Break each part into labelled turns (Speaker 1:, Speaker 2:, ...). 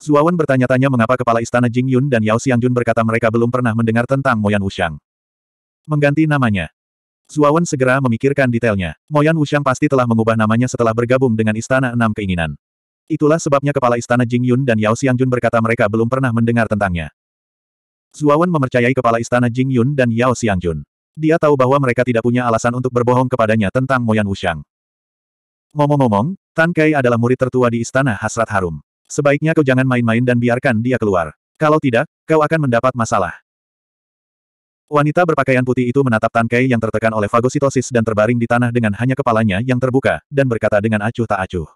Speaker 1: Suawan bertanya-tanya mengapa kepala istana Jing Yun dan Yao Xiangjun berkata mereka belum pernah mendengar tentang Moyan Wushang Mengganti namanya. Suawan segera memikirkan detailnya. Moyan Wushang pasti telah mengubah namanya setelah bergabung dengan Istana Enam Keinginan. Itulah sebabnya kepala istana Jing Yun dan Yao Xiangjun berkata mereka belum pernah mendengar tentangnya. Suawan memercayai kepala istana Jing Yun dan Yao Xiangjun. Dia tahu bahwa mereka tidak punya alasan untuk berbohong kepadanya tentang Moyan Wushang. Ngomong-ngomong, Tan Kai adalah murid tertua di Istana Hasrat Harum. Sebaiknya kau jangan main-main dan biarkan dia keluar. Kalau tidak, kau akan mendapat masalah. Wanita berpakaian putih itu menatap tangkai yang tertekan oleh fagositosis dan terbaring di tanah dengan hanya kepalanya yang terbuka, dan berkata dengan acuh tak acuh.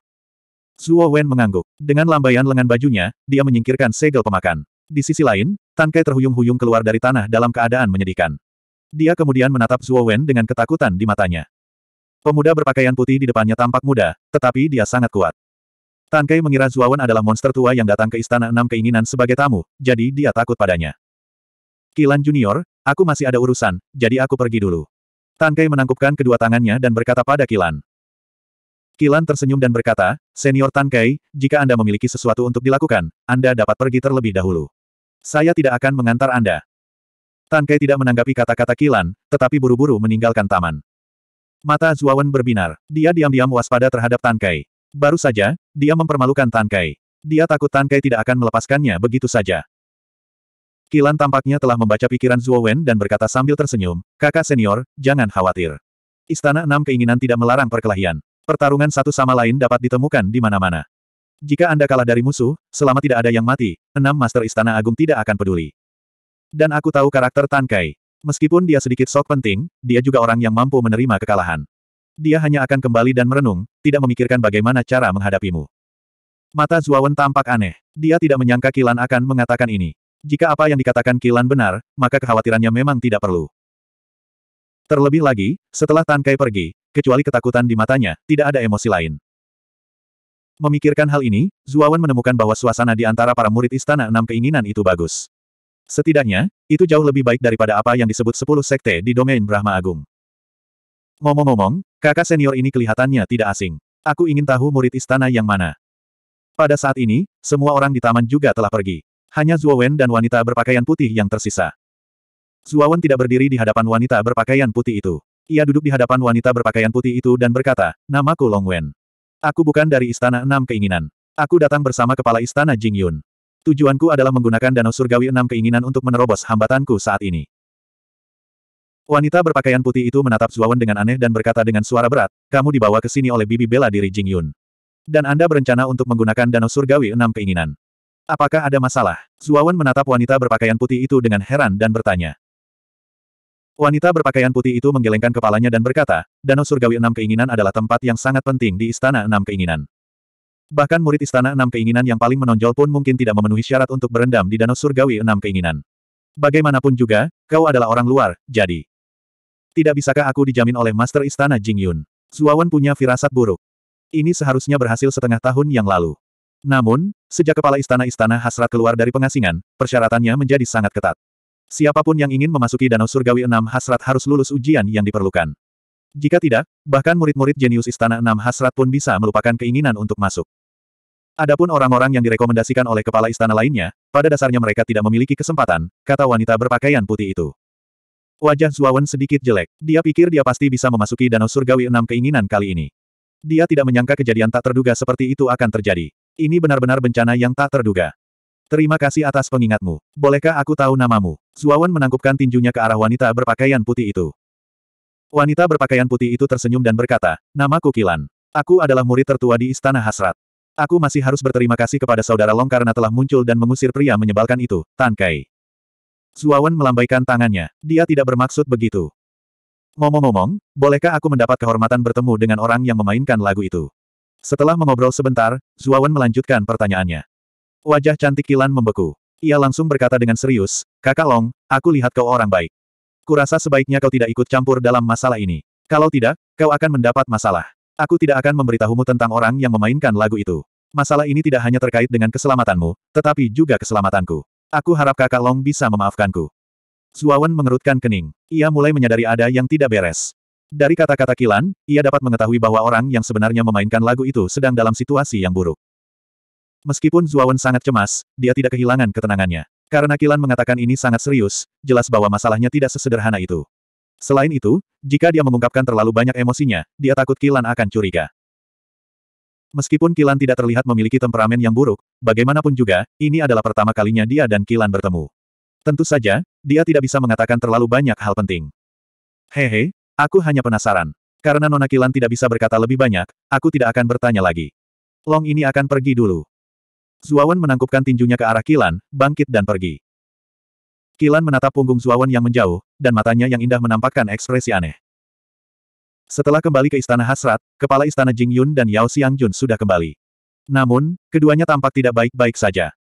Speaker 1: Zuo Wen mengangguk. Dengan lambaian lengan bajunya, dia menyingkirkan segel pemakan. Di sisi lain, tangkai terhuyung-huyung keluar dari tanah dalam keadaan menyedihkan. Dia kemudian menatap Zuo Wen dengan ketakutan di matanya. Pemuda berpakaian putih di depannya tampak muda, tetapi dia sangat kuat. Tan Kai mengira Zuawan adalah monster tua yang datang ke Istana Enam Keinginan sebagai tamu, jadi dia takut padanya. Kilan Junior, aku masih ada urusan, jadi aku pergi dulu. Tan Kai menangkupkan kedua tangannya dan berkata pada Kilan. Kilan tersenyum dan berkata, Senior Tan Kai, jika Anda memiliki sesuatu untuk dilakukan, Anda dapat pergi terlebih dahulu. Saya tidak akan mengantar Anda. Tan Kai tidak menanggapi kata-kata Kilan, tetapi buru-buru meninggalkan taman. Mata Zuawan berbinar. Dia diam-diam waspada terhadap Tan Kai. Baru saja, dia mempermalukan Tankai. Dia takut Tankai tidak akan melepaskannya begitu saja. Kilan tampaknya telah membaca pikiran Zhuo Wen dan berkata sambil tersenyum, kakak senior, jangan khawatir. Istana Enam Keinginan tidak melarang perkelahian. Pertarungan satu sama lain dapat ditemukan di mana-mana. Jika Anda kalah dari musuh, selama tidak ada yang mati, enam Master Istana Agung tidak akan peduli. Dan aku tahu karakter Tankai. Meskipun dia sedikit sok penting, dia juga orang yang mampu menerima kekalahan. Dia hanya akan kembali dan merenung, tidak memikirkan bagaimana cara menghadapimu. Mata Zuawan tampak aneh. Dia tidak menyangka Kilan akan mengatakan ini. Jika apa yang dikatakan Kilan benar, maka kekhawatirannya memang tidak perlu. Terlebih lagi, setelah Tan Kai pergi, kecuali ketakutan di matanya, tidak ada emosi lain. Memikirkan hal ini, Zuawan menemukan bahwa suasana di antara para murid Istana Enam Keinginan itu bagus. Setidaknya, itu jauh lebih baik daripada apa yang disebut sepuluh sekte di domain Brahma Agung. Ngomong-ngomong, Kakak senior ini kelihatannya tidak asing. Aku ingin tahu murid istana yang mana. Pada saat ini, semua orang di taman juga telah pergi. Hanya Wen dan wanita berpakaian putih yang tersisa. Wen tidak berdiri di hadapan wanita berpakaian putih itu. Ia duduk di hadapan wanita berpakaian putih itu dan berkata, Namaku Long Wen. Aku bukan dari Istana Enam Keinginan. Aku datang bersama Kepala Istana Jing Yun. Tujuanku adalah menggunakan Danau Surgawi Enam Keinginan untuk menerobos hambatanku saat ini. Wanita berpakaian putih itu menatap Zuawan dengan aneh dan berkata dengan suara berat, kamu dibawa ke sini oleh bibi bela diri Jing Yun. Dan Anda berencana untuk menggunakan danau surgawi enam keinginan. Apakah ada masalah? Zuawan menatap wanita berpakaian putih itu dengan heran dan bertanya. Wanita berpakaian putih itu menggelengkan kepalanya dan berkata, Danau Surgawi Enam Keinginan adalah tempat yang sangat penting di Istana Enam Keinginan. Bahkan murid Istana Enam Keinginan yang paling menonjol pun mungkin tidak memenuhi syarat untuk berendam di Danau Surgawi Enam Keinginan. Bagaimanapun juga, kau adalah orang luar, jadi. Tidak bisakah aku dijamin oleh Master Istana Jing Yun? Zuawan punya firasat buruk. Ini seharusnya berhasil setengah tahun yang lalu. Namun, sejak kepala istana-istana hasrat keluar dari pengasingan, persyaratannya menjadi sangat ketat. Siapapun yang ingin memasuki Danau Surgawi Enam hasrat harus lulus ujian yang diperlukan. Jika tidak, bahkan murid-murid jenius Istana Enam hasrat pun bisa melupakan keinginan untuk masuk. Adapun orang-orang yang direkomendasikan oleh kepala istana lainnya, pada dasarnya mereka tidak memiliki kesempatan, kata wanita berpakaian putih itu. Wajah Zuawan sedikit jelek. Dia pikir dia pasti bisa memasuki Danau Surgawi enam keinginan kali ini. Dia tidak menyangka kejadian tak terduga seperti itu akan terjadi. Ini benar-benar bencana yang tak terduga. Terima kasih atas pengingatmu. Bolehkah aku tahu namamu? Zuawan menangkupkan tinjunya ke arah wanita berpakaian putih itu. Wanita berpakaian putih itu tersenyum dan berkata, Namaku Kilan. Aku adalah murid tertua di Istana Hasrat. Aku masih harus berterima kasih kepada Saudara Long karena telah muncul dan mengusir pria menyebalkan itu, Tan Kai. Zuawan melambaikan tangannya, dia tidak bermaksud begitu. Ngomong-ngomong, bolehkah aku mendapat kehormatan bertemu dengan orang yang memainkan lagu itu? Setelah mengobrol sebentar, Zuawan melanjutkan pertanyaannya. Wajah cantik Kilan membeku. Ia langsung berkata dengan serius, Kakak Long, aku lihat kau orang baik. Kurasa sebaiknya kau tidak ikut campur dalam masalah ini. Kalau tidak, kau akan mendapat masalah. Aku tidak akan memberitahumu tentang orang yang memainkan lagu itu. Masalah ini tidak hanya terkait dengan keselamatanmu, tetapi juga keselamatanku. Aku harap kakak Long bisa memaafkanku. Zuawan mengerutkan kening. Ia mulai menyadari ada yang tidak beres. Dari kata-kata Kilan, ia dapat mengetahui bahwa orang yang sebenarnya memainkan lagu itu sedang dalam situasi yang buruk. Meskipun Zuawan sangat cemas, dia tidak kehilangan ketenangannya. Karena Kilan mengatakan ini sangat serius, jelas bahwa masalahnya tidak sesederhana itu. Selain itu, jika dia mengungkapkan terlalu banyak emosinya, dia takut Kilan akan curiga. Meskipun Kilan tidak terlihat memiliki temperamen yang buruk, bagaimanapun juga, ini adalah pertama kalinya dia dan Kilan bertemu. Tentu saja, dia tidak bisa mengatakan terlalu banyak hal penting. Hehe, aku hanya penasaran. Karena Nona Kilan tidak bisa berkata lebih banyak, aku tidak akan bertanya lagi. Long ini akan pergi dulu. Zuawan menangkupkan tinjunya ke arah Kilan, bangkit dan pergi. Kilan menatap punggung Zuawan yang menjauh, dan matanya yang indah menampakkan ekspresi aneh. Setelah kembali ke istana hasrat, kepala istana Jing Yun dan Yao Xiangjun sudah kembali. Namun, keduanya tampak tidak baik-baik saja.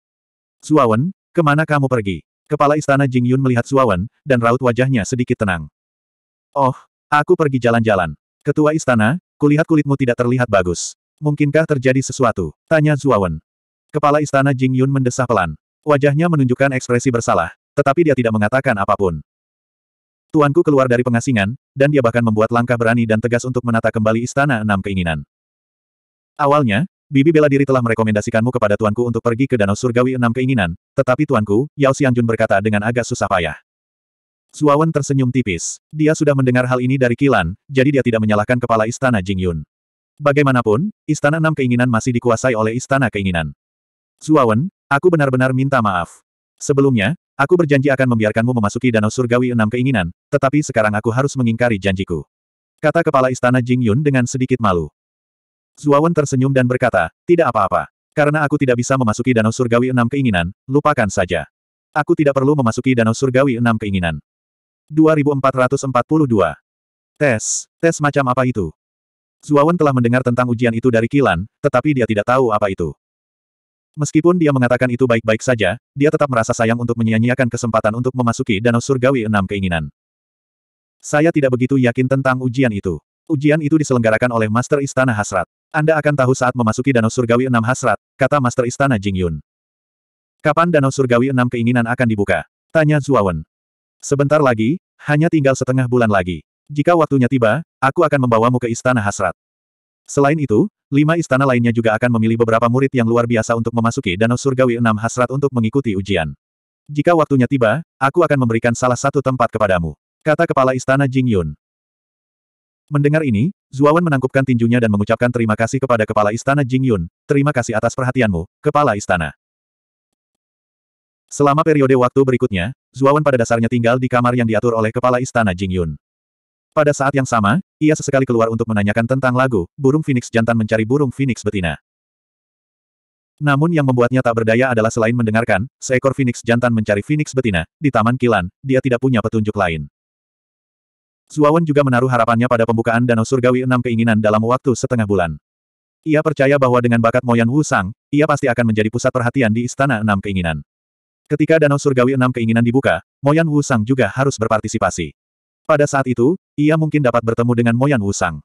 Speaker 1: Wen, kemana kamu pergi? Kepala istana Jing Yun melihat Wen, dan raut wajahnya sedikit tenang. Oh, aku pergi jalan-jalan. Ketua istana, kulihat kulitmu tidak terlihat bagus. Mungkinkah terjadi sesuatu? Tanya Wen. Kepala istana Jing Yun mendesah pelan. Wajahnya menunjukkan ekspresi bersalah, tetapi dia tidak mengatakan apapun. Tuanku keluar dari pengasingan, dan dia bahkan membuat langkah berani dan tegas untuk menata kembali Istana Enam Keinginan. Awalnya, Bibi bela diri telah merekomendasikanmu kepada tuanku untuk pergi ke Danau Surgawi Enam Keinginan, tetapi tuanku, Yao Xiangjun berkata dengan agak susah payah. Suawan tersenyum tipis. Dia sudah mendengar hal ini dari Kilan, jadi dia tidak menyalahkan kepala Istana Jingyun. Bagaimanapun, Istana Enam Keinginan masih dikuasai oleh Istana Keinginan. Suawan, aku benar-benar minta maaf. Sebelumnya, aku berjanji akan membiarkanmu memasuki danau surgawi enam keinginan, tetapi sekarang aku harus mengingkari janjiku. Kata kepala istana Jing Yun dengan sedikit malu. Zuawan tersenyum dan berkata, tidak apa-apa. Karena aku tidak bisa memasuki danau surgawi enam keinginan, lupakan saja. Aku tidak perlu memasuki danau surgawi enam keinginan. 2442. Tes, tes macam apa itu? Zuawan telah mendengar tentang ujian itu dari Kilan, tetapi dia tidak tahu apa itu. Meskipun dia mengatakan itu baik-baik saja, dia tetap merasa sayang untuk menyia-nyiakan kesempatan untuk memasuki danau surgawi enam keinginan. Saya tidak begitu yakin tentang ujian itu. Ujian itu diselenggarakan oleh Master Istana Hasrat. Anda akan tahu saat memasuki Danau Surgawi Enam Hasrat, kata Master Istana Jing Yun. Kapan Danau Surgawi Enam Keinginan akan dibuka? Tanya Zuawan. Sebentar lagi, hanya tinggal setengah bulan lagi. Jika waktunya tiba, aku akan membawamu ke Istana Hasrat. Selain itu, lima istana lainnya juga akan memilih beberapa murid yang luar biasa untuk memasuki Danau Surgawi Enam Hasrat untuk mengikuti ujian. Jika waktunya tiba, aku akan memberikan salah satu tempat kepadamu. Kata Kepala Istana Jing Yun. Mendengar ini, Zuawan menangkupkan tinjunya dan mengucapkan terima kasih kepada Kepala Istana Jing Yun, terima kasih atas perhatianmu, Kepala Istana. Selama periode waktu berikutnya, Zuawan pada dasarnya tinggal di kamar yang diatur oleh Kepala Istana Jing Yun. Pada saat yang sama, ia sesekali keluar untuk menanyakan tentang lagu, burung phoenix jantan mencari burung phoenix betina. Namun yang membuatnya tak berdaya adalah selain mendengarkan, seekor phoenix jantan mencari phoenix betina, di Taman Kilan, dia tidak punya petunjuk lain. Zuawan juga menaruh harapannya pada pembukaan Danau Surgawi enam keinginan dalam waktu setengah bulan. Ia percaya bahwa dengan bakat Moyan Wu Sang, ia pasti akan menjadi pusat perhatian di Istana Enam Keinginan. Ketika Danau Surgawi Enam Keinginan dibuka, Moyan Wu Sang juga harus berpartisipasi. Pada saat itu, ia mungkin dapat bertemu dengan Moyan Wusang.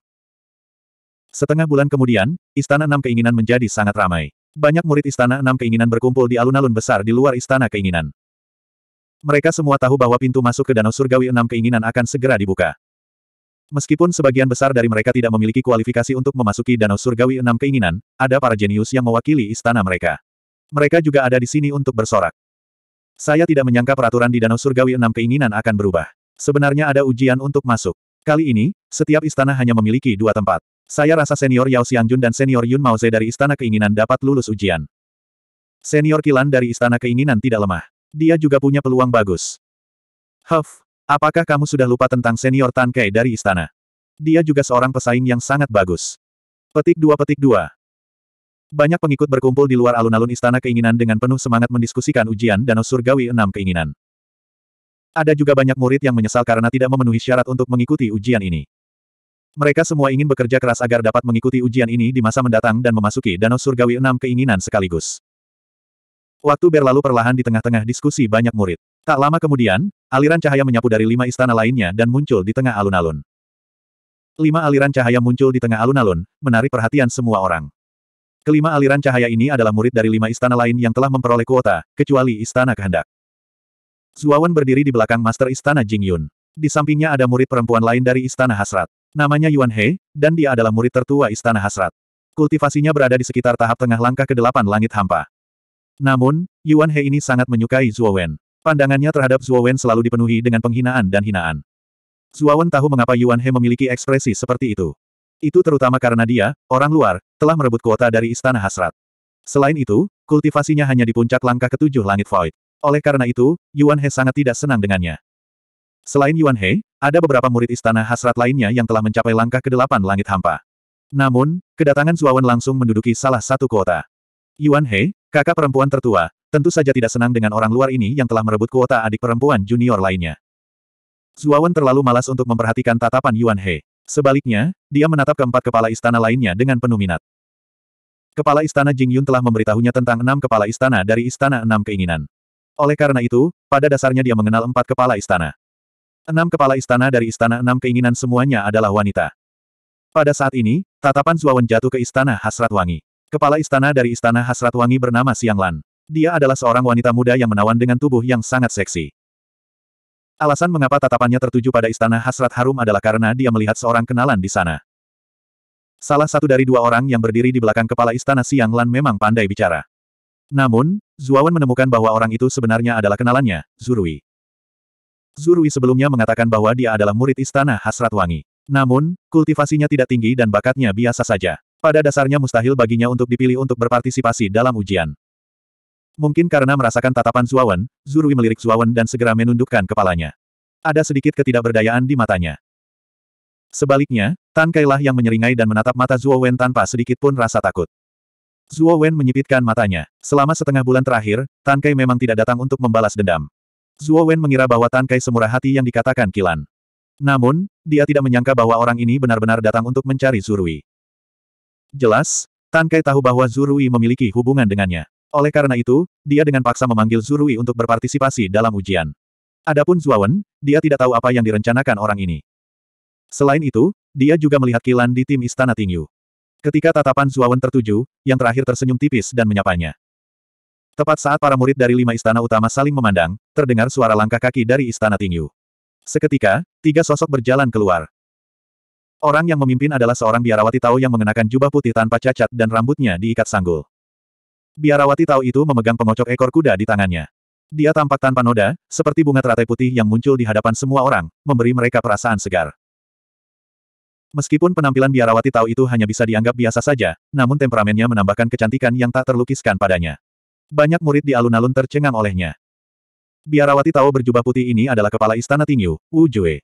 Speaker 1: Setengah bulan kemudian, Istana Enam Keinginan menjadi sangat ramai. Banyak murid Istana Enam Keinginan berkumpul di alun-alun besar di luar Istana Keinginan. Mereka semua tahu bahwa pintu masuk ke Danau Surgawi Enam Keinginan akan segera dibuka. Meskipun sebagian besar dari mereka tidak memiliki kualifikasi untuk memasuki Danau Surgawi Enam Keinginan, ada para jenius yang mewakili istana mereka. Mereka juga ada di sini untuk bersorak. Saya tidak menyangka peraturan di Danau Surgawi Enam Keinginan akan berubah. Sebenarnya ada ujian untuk masuk. Kali ini, setiap istana hanya memiliki dua tempat. Saya rasa senior Yao Xianjun dan senior Yun Mao Maoze dari Istana Keinginan dapat lulus ujian. Senior Kilan dari Istana Keinginan tidak lemah. Dia juga punya peluang bagus. Huff, apakah kamu sudah lupa tentang senior Tan Kei dari Istana? Dia juga seorang pesaing yang sangat bagus. Petik dua petik dua. Banyak pengikut berkumpul di luar alun-alun Istana Keinginan dengan penuh semangat mendiskusikan ujian Danau Surgawi enam Keinginan. Ada juga banyak murid yang menyesal karena tidak memenuhi syarat untuk mengikuti ujian ini. Mereka semua ingin bekerja keras agar dapat mengikuti ujian ini di masa mendatang dan memasuki Danau Surgawi enam keinginan sekaligus. Waktu berlalu perlahan di tengah-tengah diskusi banyak murid. Tak lama kemudian, aliran cahaya menyapu dari lima istana lainnya dan muncul di tengah alun-alun. Lima aliran cahaya muncul di tengah alun-alun, menarik perhatian semua orang. Kelima aliran cahaya ini adalah murid dari lima istana lain yang telah memperoleh kuota, kecuali istana kehendak. Zuawan berdiri di belakang Master Istana Jingyun. Di sampingnya ada murid perempuan lain dari Istana Hasrat. Namanya Yuan He, dan dia adalah murid tertua Istana Hasrat. Kultivasinya berada di sekitar tahap tengah langkah ke-8 langit hampa. Namun, Yuan He ini sangat menyukai Zuawan. Pandangannya terhadap Zuawan selalu dipenuhi dengan penghinaan dan hinaan. Zuawan tahu mengapa Yuan He memiliki ekspresi seperti itu. Itu terutama karena dia, orang luar, telah merebut kuota dari Istana Hasrat. Selain itu, kultivasinya hanya di puncak langkah ketujuh langit void. Oleh karena itu, Yuan He sangat tidak senang dengannya. Selain Yuan He, ada beberapa murid istana hasrat lainnya yang telah mencapai langkah ke delapan langit hampa. Namun, kedatangan Zuawan langsung menduduki salah satu kuota. Yuan He, kakak perempuan tertua, tentu saja tidak senang dengan orang luar ini yang telah merebut kuota adik perempuan junior lainnya. Zuawan terlalu malas untuk memperhatikan tatapan Yuan He. Sebaliknya, dia menatap keempat kepala istana lainnya dengan penuh minat. Kepala istana Jing Yun telah memberitahunya tentang enam kepala istana dari istana enam keinginan. Oleh karena itu, pada dasarnya dia mengenal empat kepala istana. Enam kepala istana dari istana enam keinginan semuanya adalah wanita. Pada saat ini, tatapan Zuawan jatuh ke istana Hasrat Wangi. Kepala istana dari istana Hasrat Wangi bernama Siang Lan. Dia adalah seorang wanita muda yang menawan dengan tubuh yang sangat seksi. Alasan mengapa tatapannya tertuju pada istana Hasrat Harum adalah karena dia melihat seorang kenalan di sana. Salah satu dari dua orang yang berdiri di belakang kepala istana Siang Lan memang pandai bicara. Namun, Zuawan menemukan bahwa orang itu sebenarnya adalah kenalannya, Zurui. Zurui sebelumnya mengatakan bahwa dia adalah murid istana Hasrat Wangi. Namun, kultivasinya tidak tinggi dan bakatnya biasa saja. Pada dasarnya mustahil baginya untuk dipilih untuk berpartisipasi dalam ujian. Mungkin karena merasakan tatapan Zuawan, Zurui melirik Zuawan dan segera menundukkan kepalanya. Ada sedikit ketidakberdayaan di matanya. Sebaliknya, Tan Kailah yang menyeringai dan menatap mata Zuawan tanpa sedikit pun rasa takut. Zuo Wen menyipitkan matanya. Selama setengah bulan terakhir, Tan Kai memang tidak datang untuk membalas dendam. Zuo Wen mengira bahwa Tan Kai semurah hati yang dikatakan Kilan. Namun, dia tidak menyangka bahwa orang ini benar-benar datang untuk mencari Zurui. Jelas, Tan Kai tahu bahwa Zurui memiliki hubungan dengannya. Oleh karena itu, dia dengan paksa memanggil Zurui untuk berpartisipasi dalam ujian. Adapun Zuo Wen, dia tidak tahu apa yang direncanakan orang ini. Selain itu, dia juga melihat Kilan di tim Istana Tingyu. Ketika tatapan Zuawan tertuju, yang terakhir tersenyum tipis dan menyapanya. Tepat saat para murid dari lima istana utama saling memandang, terdengar suara langkah kaki dari istana Tingyu. Seketika, tiga sosok berjalan keluar. Orang yang memimpin adalah seorang biarawati Tao yang mengenakan jubah putih tanpa cacat dan rambutnya diikat sanggul. Biarawati Tao itu memegang pengocok ekor kuda di tangannya. Dia tampak tanpa noda, seperti bunga teratai putih yang muncul di hadapan semua orang, memberi mereka perasaan segar. Meskipun penampilan biarawati Tao itu hanya bisa dianggap biasa saja, namun temperamennya menambahkan kecantikan yang tak terlukiskan padanya. Banyak murid di alun-alun tercengang olehnya. Biarawati Tao berjubah putih ini adalah kepala istana Tingyu, Wu Jue.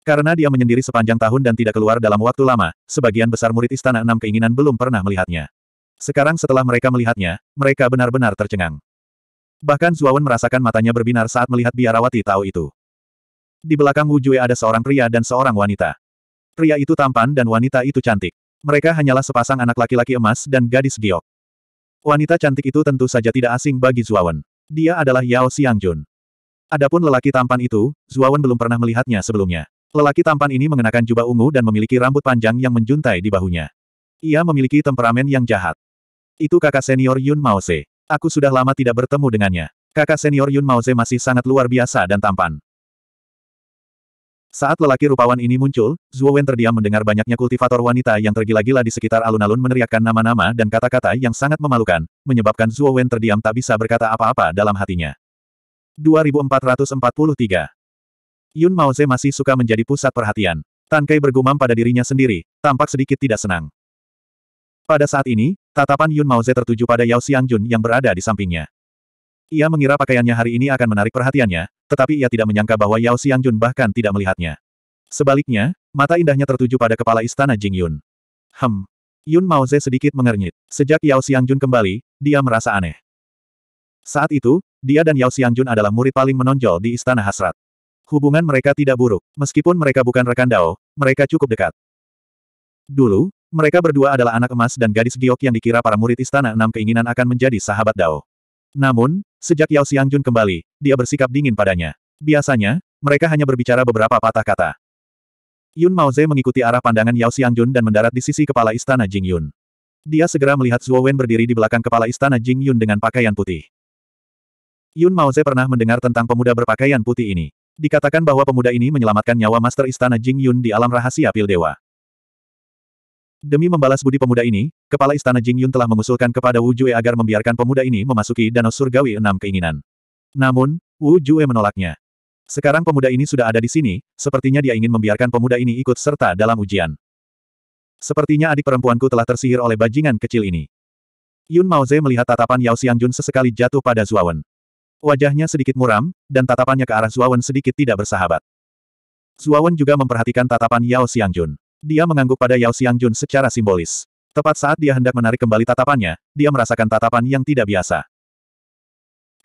Speaker 1: Karena dia menyendiri sepanjang tahun dan tidak keluar dalam waktu lama, sebagian besar murid istana enam keinginan belum pernah melihatnya. Sekarang setelah mereka melihatnya, mereka benar-benar tercengang. Bahkan Zuawan merasakan matanya berbinar saat melihat biarawati Tao itu. Di belakang Wu Jue ada seorang pria dan seorang wanita. Pria itu tampan dan wanita itu cantik. Mereka hanyalah sepasang anak laki-laki emas dan gadis giok. Wanita cantik itu tentu saja tidak asing bagi Zuawan. Dia adalah Yao Xiangjun. Adapun lelaki tampan itu, Zuawan belum pernah melihatnya sebelumnya. Lelaki tampan ini mengenakan jubah ungu dan memiliki rambut panjang yang menjuntai di bahunya. Ia memiliki temperamen yang jahat. Itu kakak senior Yun Maose. Aku sudah lama tidak bertemu dengannya. Kakak senior Yun Maoze masih sangat luar biasa dan tampan. Saat lelaki rupawan ini muncul, Zhuo Wen terdiam mendengar banyaknya kultivator wanita yang tergila-gila di sekitar alun-alun meneriakkan nama-nama dan kata-kata yang sangat memalukan, menyebabkan Zhuo Wen terdiam tak bisa berkata apa-apa dalam hatinya. 2443 Yun Maoze masih suka menjadi pusat perhatian. Tan Kai bergumam pada dirinya sendiri, tampak sedikit tidak senang. Pada saat ini, tatapan Yun Maoze tertuju pada Yao Xiangjun yang berada di sampingnya. Ia mengira pakaiannya hari ini akan menarik perhatiannya, tetapi ia tidak menyangka bahwa Yao Xiangjun bahkan tidak melihatnya. Sebaliknya, mata indahnya tertuju pada kepala istana Jing Yun. Hem. Yun Maoze sedikit mengernyit. Sejak Yao Xiangjun kembali, dia merasa aneh. Saat itu, dia dan Yao Xiangjun adalah murid paling menonjol di istana hasrat. Hubungan mereka tidak buruk, meskipun mereka bukan rekan Dao, mereka cukup dekat. Dulu, mereka berdua adalah anak emas dan gadis giok yang dikira para murid istana enam keinginan akan menjadi sahabat Dao. Namun, Sejak Yao Xiangjun kembali, dia bersikap dingin padanya. Biasanya, mereka hanya berbicara beberapa patah kata. Yun Maoze mengikuti arah pandangan Yao Xiangjun dan mendarat di sisi kepala istana Jing Yun. Dia segera melihat Zhuo Wen berdiri di belakang kepala istana Jing Yun dengan pakaian putih. Yun Maoze pernah mendengar tentang pemuda berpakaian putih ini. Dikatakan bahwa pemuda ini menyelamatkan nyawa Master Istana Jing Yun di alam rahasia Pil Dewa. Demi membalas budi pemuda ini, Kepala Istana Jing Yun telah mengusulkan kepada Wu Jue agar membiarkan pemuda ini memasuki Danau Surgawi enam keinginan. Namun, Wu Jue menolaknya. Sekarang pemuda ini sudah ada di sini, sepertinya dia ingin membiarkan pemuda ini ikut serta dalam ujian. Sepertinya adik perempuanku telah tersihir oleh bajingan kecil ini. Yun Maoze melihat tatapan Yao Xiangjun sesekali jatuh pada Zuawan. Wajahnya sedikit muram, dan tatapannya ke arah Zuawan sedikit tidak bersahabat. Zuawan juga memperhatikan tatapan Yao Xiangjun. Dia mengangguk pada Yao Xiangjun secara simbolis. Tepat saat dia hendak menarik kembali tatapannya, dia merasakan tatapan yang tidak biasa.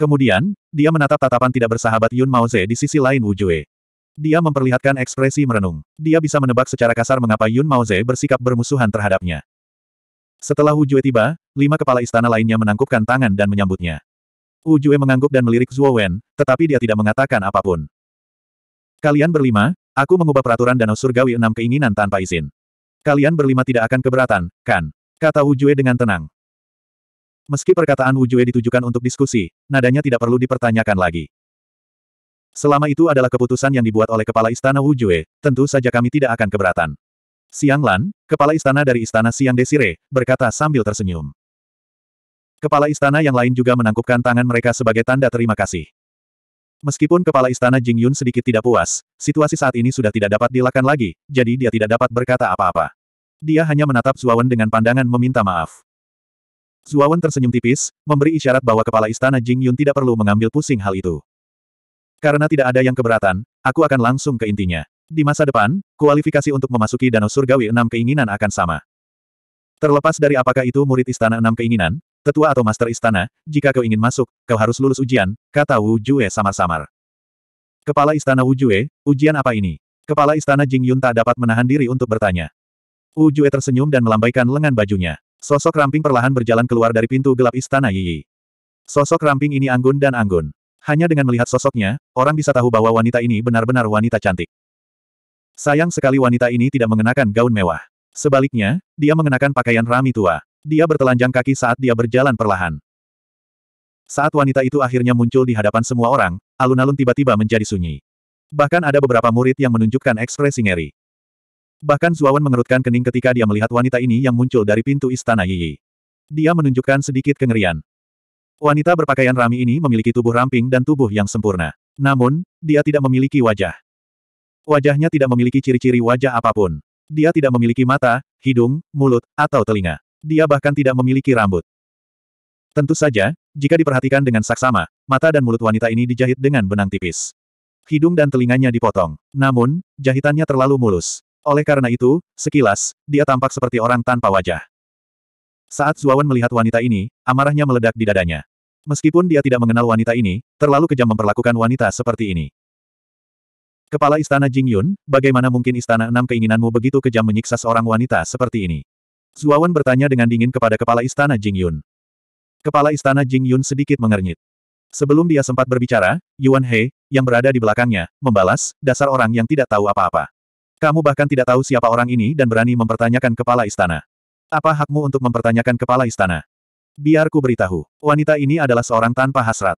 Speaker 1: Kemudian, dia menatap tatapan tidak bersahabat Yun Maoze di sisi lain Wu Jue. Dia memperlihatkan ekspresi merenung. Dia bisa menebak secara kasar mengapa Yun Maoze bersikap bermusuhan terhadapnya. Setelah Wu Jue tiba, lima kepala istana lainnya menangkupkan tangan dan menyambutnya. Wu Jue mengangguk dan melirik Zhuo Wen, tetapi dia tidak mengatakan apapun. Kalian berlima, aku mengubah peraturan Danau Surgawi enam keinginan tanpa izin. Kalian berlima tidak akan keberatan, kan? Kata Wujue dengan tenang. Meski perkataan Wujue ditujukan untuk diskusi, nadanya tidak perlu dipertanyakan lagi. Selama itu adalah keputusan yang dibuat oleh Kepala Istana Wujue, tentu saja kami tidak akan keberatan. Siang Lan, Kepala Istana dari Istana Siang Desire, berkata sambil tersenyum. Kepala Istana yang lain juga menangkupkan tangan mereka sebagai tanda terima kasih. Meskipun Kepala Istana Jing Yun sedikit tidak puas, situasi saat ini sudah tidak dapat dilakukan lagi, jadi dia tidak dapat berkata apa-apa. Dia hanya menatap Zuawan dengan pandangan meminta maaf. Zuawan tersenyum tipis, memberi isyarat bahwa kepala istana Jing Yun tidak perlu mengambil pusing hal itu. Karena tidak ada yang keberatan, aku akan langsung ke intinya. Di masa depan, kualifikasi untuk memasuki Danau Surgawi enam keinginan akan sama. Terlepas dari apakah itu murid istana enam keinginan, tetua atau master istana, jika kau ingin masuk, kau harus lulus ujian, kata Wu Jue samar-samar. Kepala istana Wu Jue, ujian apa ini? Kepala istana Jing Yun tak dapat menahan diri untuk bertanya. Wu Jue tersenyum dan melambaikan lengan bajunya. Sosok ramping perlahan berjalan keluar dari pintu gelap istana Yi. Sosok ramping ini anggun dan anggun. Hanya dengan melihat sosoknya, orang bisa tahu bahwa wanita ini benar-benar wanita cantik. Sayang sekali wanita ini tidak mengenakan gaun mewah. Sebaliknya, dia mengenakan pakaian rami tua. Dia bertelanjang kaki saat dia berjalan perlahan. Saat wanita itu akhirnya muncul di hadapan semua orang, alun-alun tiba-tiba menjadi sunyi. Bahkan ada beberapa murid yang menunjukkan ekspresi ngeri. Bahkan Zuawan mengerutkan kening ketika dia melihat wanita ini yang muncul dari pintu istana Yiyi. Dia menunjukkan sedikit kengerian. Wanita berpakaian rami ini memiliki tubuh ramping dan tubuh yang sempurna. Namun, dia tidak memiliki wajah. Wajahnya tidak memiliki ciri-ciri wajah apapun. Dia tidak memiliki mata, hidung, mulut, atau telinga. Dia bahkan tidak memiliki rambut. Tentu saja, jika diperhatikan dengan saksama, mata dan mulut wanita ini dijahit dengan benang tipis. Hidung dan telinganya dipotong. Namun, jahitannya terlalu mulus. Oleh karena itu, sekilas, dia tampak seperti orang tanpa wajah. Saat Zuawan melihat wanita ini, amarahnya meledak di dadanya. Meskipun dia tidak mengenal wanita ini, terlalu kejam memperlakukan wanita seperti ini. Kepala Istana Jingyun, bagaimana mungkin Istana Enam keinginanmu begitu kejam menyiksa seorang wanita seperti ini? Zuawan bertanya dengan dingin kepada Kepala Istana Jingyun. Kepala Istana Jingyun sedikit mengernyit. Sebelum dia sempat berbicara, Yuan He, yang berada di belakangnya, membalas, dasar orang yang tidak tahu apa-apa. Kamu bahkan tidak tahu siapa orang ini dan berani mempertanyakan kepala istana. Apa hakmu untuk mempertanyakan kepala istana? Biar ku beritahu, wanita ini adalah seorang tanpa hasrat.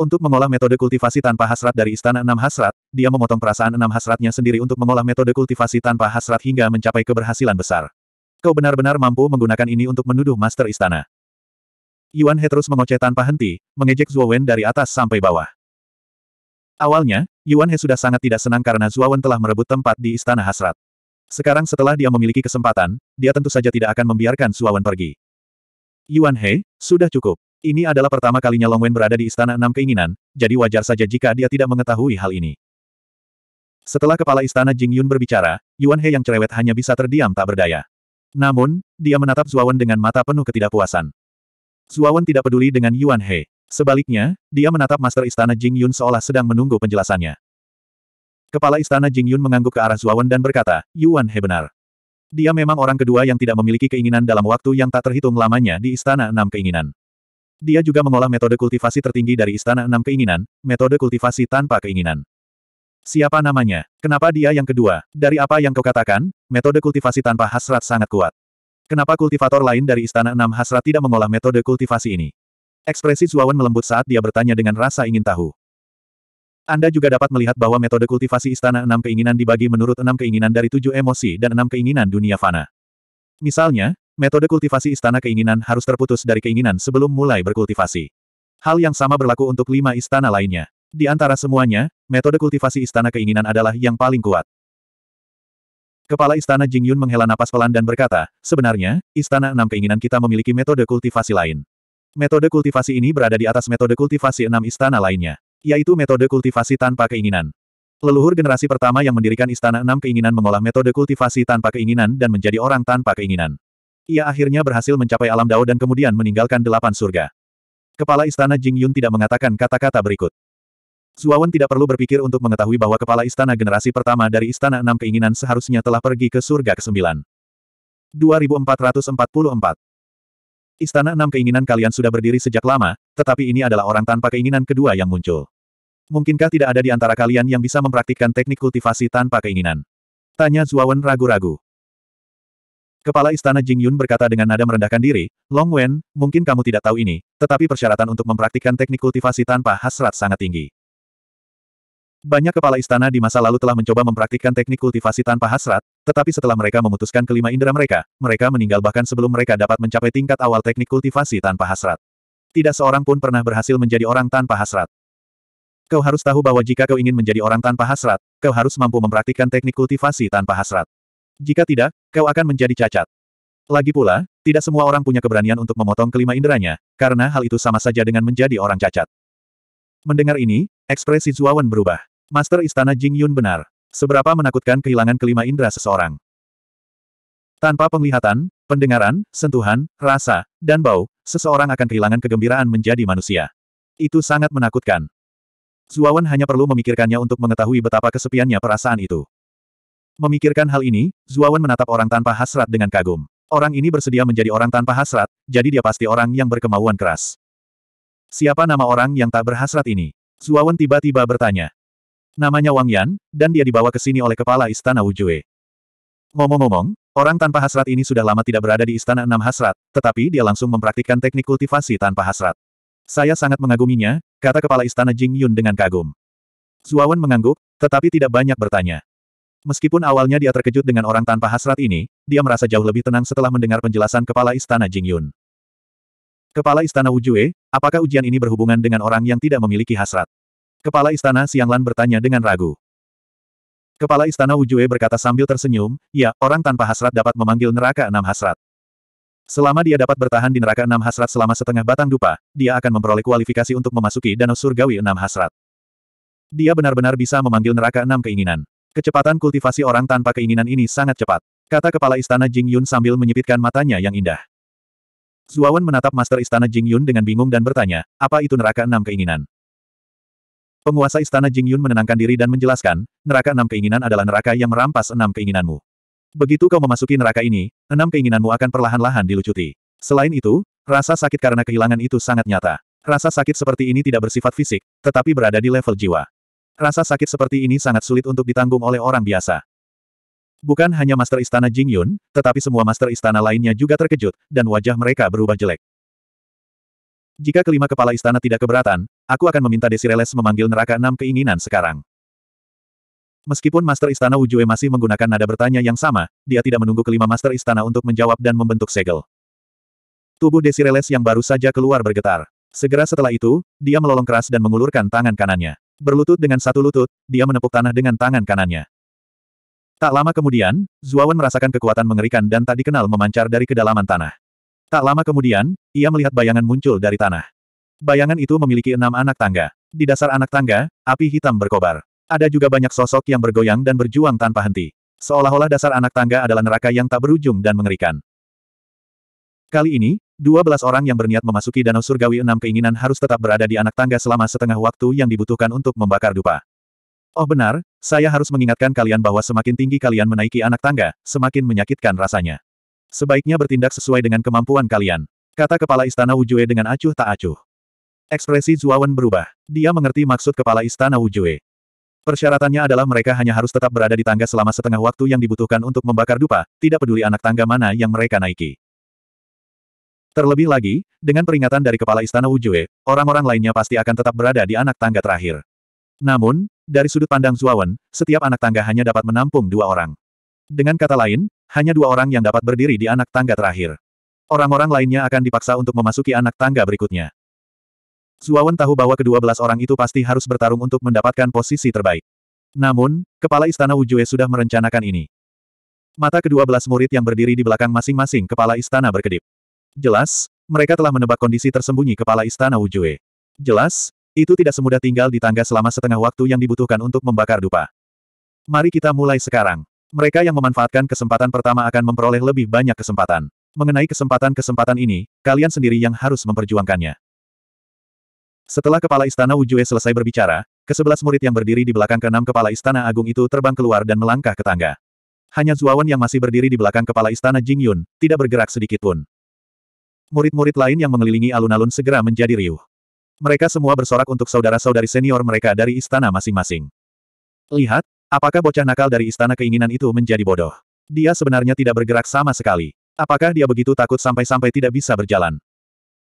Speaker 1: Untuk mengolah metode kultivasi tanpa hasrat dari istana enam hasrat, dia memotong perasaan enam hasratnya sendiri untuk mengolah metode kultivasi tanpa hasrat hingga mencapai keberhasilan besar. Kau benar-benar mampu menggunakan ini untuk menuduh master istana. Yuan He terus mengoceh tanpa henti, mengejek Zhuo Wen dari atas sampai bawah. Awalnya, Yuan He sudah sangat tidak senang karena Zuawan telah merebut tempat di Istana Hasrat. Sekarang setelah dia memiliki kesempatan, dia tentu saja tidak akan membiarkan Zuawan pergi. Yuan He, sudah cukup. Ini adalah pertama kalinya Long Wen berada di Istana Enam Keinginan, jadi wajar saja jika dia tidak mengetahui hal ini. Setelah kepala istana Jing Yun berbicara, Yuan He yang cerewet hanya bisa terdiam tak berdaya. Namun, dia menatap Zuawan dengan mata penuh ketidakpuasan. Zuawan tidak peduli dengan Yuan He. Sebaliknya, dia menatap Master Istana Jing Yun seolah sedang menunggu penjelasannya. Kepala Istana Jing Yun mengangguk ke arah Zuawan dan berkata, Yuan he benar. Dia memang orang kedua yang tidak memiliki keinginan dalam waktu yang tak terhitung lamanya di Istana Enam Keinginan. Dia juga mengolah metode kultivasi tertinggi dari Istana Enam Keinginan, metode kultivasi tanpa keinginan. Siapa namanya? Kenapa dia yang kedua? Dari apa yang kau katakan, metode kultivasi tanpa hasrat sangat kuat. Kenapa kultivator lain dari Istana Enam Hasrat tidak mengolah metode kultivasi ini? Ekspresi Zuawan melembut saat dia bertanya dengan rasa ingin tahu. Anda juga dapat melihat bahwa metode kultivasi istana enam keinginan dibagi menurut enam keinginan dari tujuh emosi dan enam keinginan dunia fana. Misalnya, metode kultivasi istana keinginan harus terputus dari keinginan sebelum mulai berkultivasi. Hal yang sama berlaku untuk lima istana lainnya. Di antara semuanya, metode kultivasi istana keinginan adalah yang paling kuat. Kepala Istana Jingyun menghela napas pelan dan berkata, sebenarnya, Istana Enam Keinginan kita memiliki metode kultivasi lain. Metode kultivasi ini berada di atas metode kultivasi enam istana lainnya, yaitu metode kultivasi tanpa keinginan. Leluhur generasi pertama yang mendirikan Istana Enam Keinginan mengolah metode kultivasi tanpa keinginan dan menjadi orang tanpa keinginan. Ia akhirnya berhasil mencapai alam dao dan kemudian meninggalkan delapan surga. Kepala Istana Jing Yun tidak mengatakan kata-kata berikut. Zuawan tidak perlu berpikir untuk mengetahui bahwa kepala istana generasi pertama dari Istana Enam Keinginan seharusnya telah pergi ke surga ke-9. 2444 Istana Enam Keinginan kalian sudah berdiri sejak lama, tetapi ini adalah orang tanpa keinginan kedua yang muncul. Mungkinkah tidak ada di antara kalian yang bisa mempraktikkan teknik kultivasi tanpa keinginan? Tanya Zuawan ragu-ragu. Kepala Istana Jingyun berkata dengan nada merendahkan diri, Long Wen, mungkin kamu tidak tahu ini, tetapi persyaratan untuk mempraktikkan teknik kultivasi tanpa hasrat sangat tinggi. Banyak kepala istana di masa lalu telah mencoba mempraktikkan teknik kultivasi tanpa hasrat, tetapi setelah mereka memutuskan kelima indera mereka, mereka meninggal bahkan sebelum mereka dapat mencapai tingkat awal teknik kultivasi tanpa hasrat. Tidak seorang pun pernah berhasil menjadi orang tanpa hasrat. Kau harus tahu bahwa jika kau ingin menjadi orang tanpa hasrat, kau harus mampu mempraktikkan teknik kultivasi tanpa hasrat. Jika tidak, kau akan menjadi cacat. Lagi pula, tidak semua orang punya keberanian untuk memotong kelima inderanya, karena hal itu sama saja dengan menjadi orang cacat. Mendengar ini, ekspresi Zuawan berubah. Master Istana Jing Yun benar. Seberapa menakutkan kehilangan kelima indera seseorang. Tanpa penglihatan, pendengaran, sentuhan, rasa, dan bau, seseorang akan kehilangan kegembiraan menjadi manusia. Itu sangat menakutkan. Zuawan hanya perlu memikirkannya untuk mengetahui betapa kesepiannya perasaan itu. Memikirkan hal ini, Zuawan menatap orang tanpa hasrat dengan kagum. Orang ini bersedia menjadi orang tanpa hasrat, jadi dia pasti orang yang berkemauan keras. Siapa nama orang yang tak berhasrat ini? Zuawan tiba-tiba bertanya. Namanya Wang Yan, dan dia dibawa ke sini oleh kepala istana Wujue. Ngomong-ngomong, orang tanpa hasrat ini sudah lama tidak berada di istana enam hasrat, tetapi dia langsung mempraktikkan teknik kultivasi tanpa hasrat. Saya sangat mengaguminya, kata kepala istana Jing Yun dengan kagum. Zuawan mengangguk, tetapi tidak banyak bertanya. Meskipun awalnya dia terkejut dengan orang tanpa hasrat ini, dia merasa jauh lebih tenang setelah mendengar penjelasan kepala istana Jing Yun. Kepala istana Wujue, apakah ujian ini berhubungan dengan orang yang tidak memiliki hasrat? Kepala Istana Sianglan bertanya dengan ragu. Kepala Istana Wujue berkata sambil tersenyum, ya, orang tanpa hasrat dapat memanggil neraka enam hasrat. Selama dia dapat bertahan di neraka enam hasrat selama setengah batang dupa, dia akan memperoleh kualifikasi untuk memasuki danau surgawi enam hasrat. Dia benar-benar bisa memanggil neraka enam keinginan. Kecepatan kultivasi orang tanpa keinginan ini sangat cepat, kata kepala istana Jing Yun sambil menyipitkan matanya yang indah. Zuawan menatap master istana Jing Yun dengan bingung dan bertanya, apa itu neraka enam keinginan? Penguasa istana Jingyun menenangkan diri dan menjelaskan, neraka enam keinginan adalah neraka yang merampas enam keinginanmu. Begitu kau memasuki neraka ini, enam keinginanmu akan perlahan-lahan dilucuti. Selain itu, rasa sakit karena kehilangan itu sangat nyata. Rasa sakit seperti ini tidak bersifat fisik, tetapi berada di level jiwa. Rasa sakit seperti ini sangat sulit untuk ditanggung oleh orang biasa. Bukan hanya Master Istana Jingyun, tetapi semua Master Istana lainnya juga terkejut, dan wajah mereka berubah jelek. Jika kelima kepala istana tidak keberatan, aku akan meminta Desireles memanggil neraka enam keinginan sekarang. Meskipun Master Istana Ujue masih menggunakan nada bertanya yang sama, dia tidak menunggu kelima Master Istana untuk menjawab dan membentuk segel. Tubuh Desireles yang baru saja keluar bergetar. Segera setelah itu, dia melolong keras dan mengulurkan tangan kanannya. Berlutut dengan satu lutut, dia menepuk tanah dengan tangan kanannya. Tak lama kemudian, Zuawan merasakan kekuatan mengerikan dan tak dikenal memancar dari kedalaman tanah. Tak lama kemudian, ia melihat bayangan muncul dari tanah. Bayangan itu memiliki enam anak tangga. Di dasar anak tangga, api hitam berkobar. Ada juga banyak sosok yang bergoyang dan berjuang tanpa henti. Seolah-olah dasar anak tangga adalah neraka yang tak berujung dan mengerikan. Kali ini, dua belas orang yang berniat memasuki Danau Surgawi enam keinginan harus tetap berada di anak tangga selama setengah waktu yang dibutuhkan untuk membakar dupa. Oh benar, saya harus mengingatkan kalian bahwa semakin tinggi kalian menaiki anak tangga, semakin menyakitkan rasanya. Sebaiknya bertindak sesuai dengan kemampuan kalian. Kata kepala istana Wujue dengan acuh tak acuh. Ekspresi Zuawan berubah. Dia mengerti maksud kepala istana Wujue. Persyaratannya adalah mereka hanya harus tetap berada di tangga selama setengah waktu yang dibutuhkan untuk membakar dupa, tidak peduli anak tangga mana yang mereka naiki. Terlebih lagi, dengan peringatan dari kepala istana Wujue, orang-orang lainnya pasti akan tetap berada di anak tangga terakhir. Namun, dari sudut pandang Zuawan, setiap anak tangga hanya dapat menampung dua orang. Dengan kata lain, hanya dua orang yang dapat berdiri di anak tangga terakhir. Orang-orang lainnya akan dipaksa untuk memasuki anak tangga berikutnya. Zuawan tahu bahwa kedua belas orang itu pasti harus bertarung untuk mendapatkan posisi terbaik. Namun, kepala istana Wujue sudah merencanakan ini. Mata kedua belas murid yang berdiri di belakang masing-masing kepala istana berkedip. Jelas, mereka telah menebak kondisi tersembunyi kepala istana Wujue. Jelas, itu tidak semudah tinggal di tangga selama setengah waktu yang dibutuhkan untuk membakar dupa. Mari kita mulai sekarang. Mereka yang memanfaatkan kesempatan pertama akan memperoleh lebih banyak kesempatan. Mengenai kesempatan-kesempatan ini, kalian sendiri yang harus memperjuangkannya. Setelah kepala istana Wujue selesai berbicara, kesebelas murid yang berdiri di belakang keenam kepala istana agung itu terbang keluar dan melangkah ke tangga. Hanya Zuawan yang masih berdiri di belakang kepala istana Jingyun tidak bergerak sedikit pun. Murid-murid lain yang mengelilingi alun-alun segera menjadi riuh. Mereka semua bersorak untuk saudara-saudari senior mereka dari istana masing-masing. Lihat, Apakah bocah nakal dari istana keinginan itu menjadi bodoh? Dia sebenarnya tidak bergerak sama sekali. Apakah dia begitu takut sampai-sampai tidak bisa berjalan?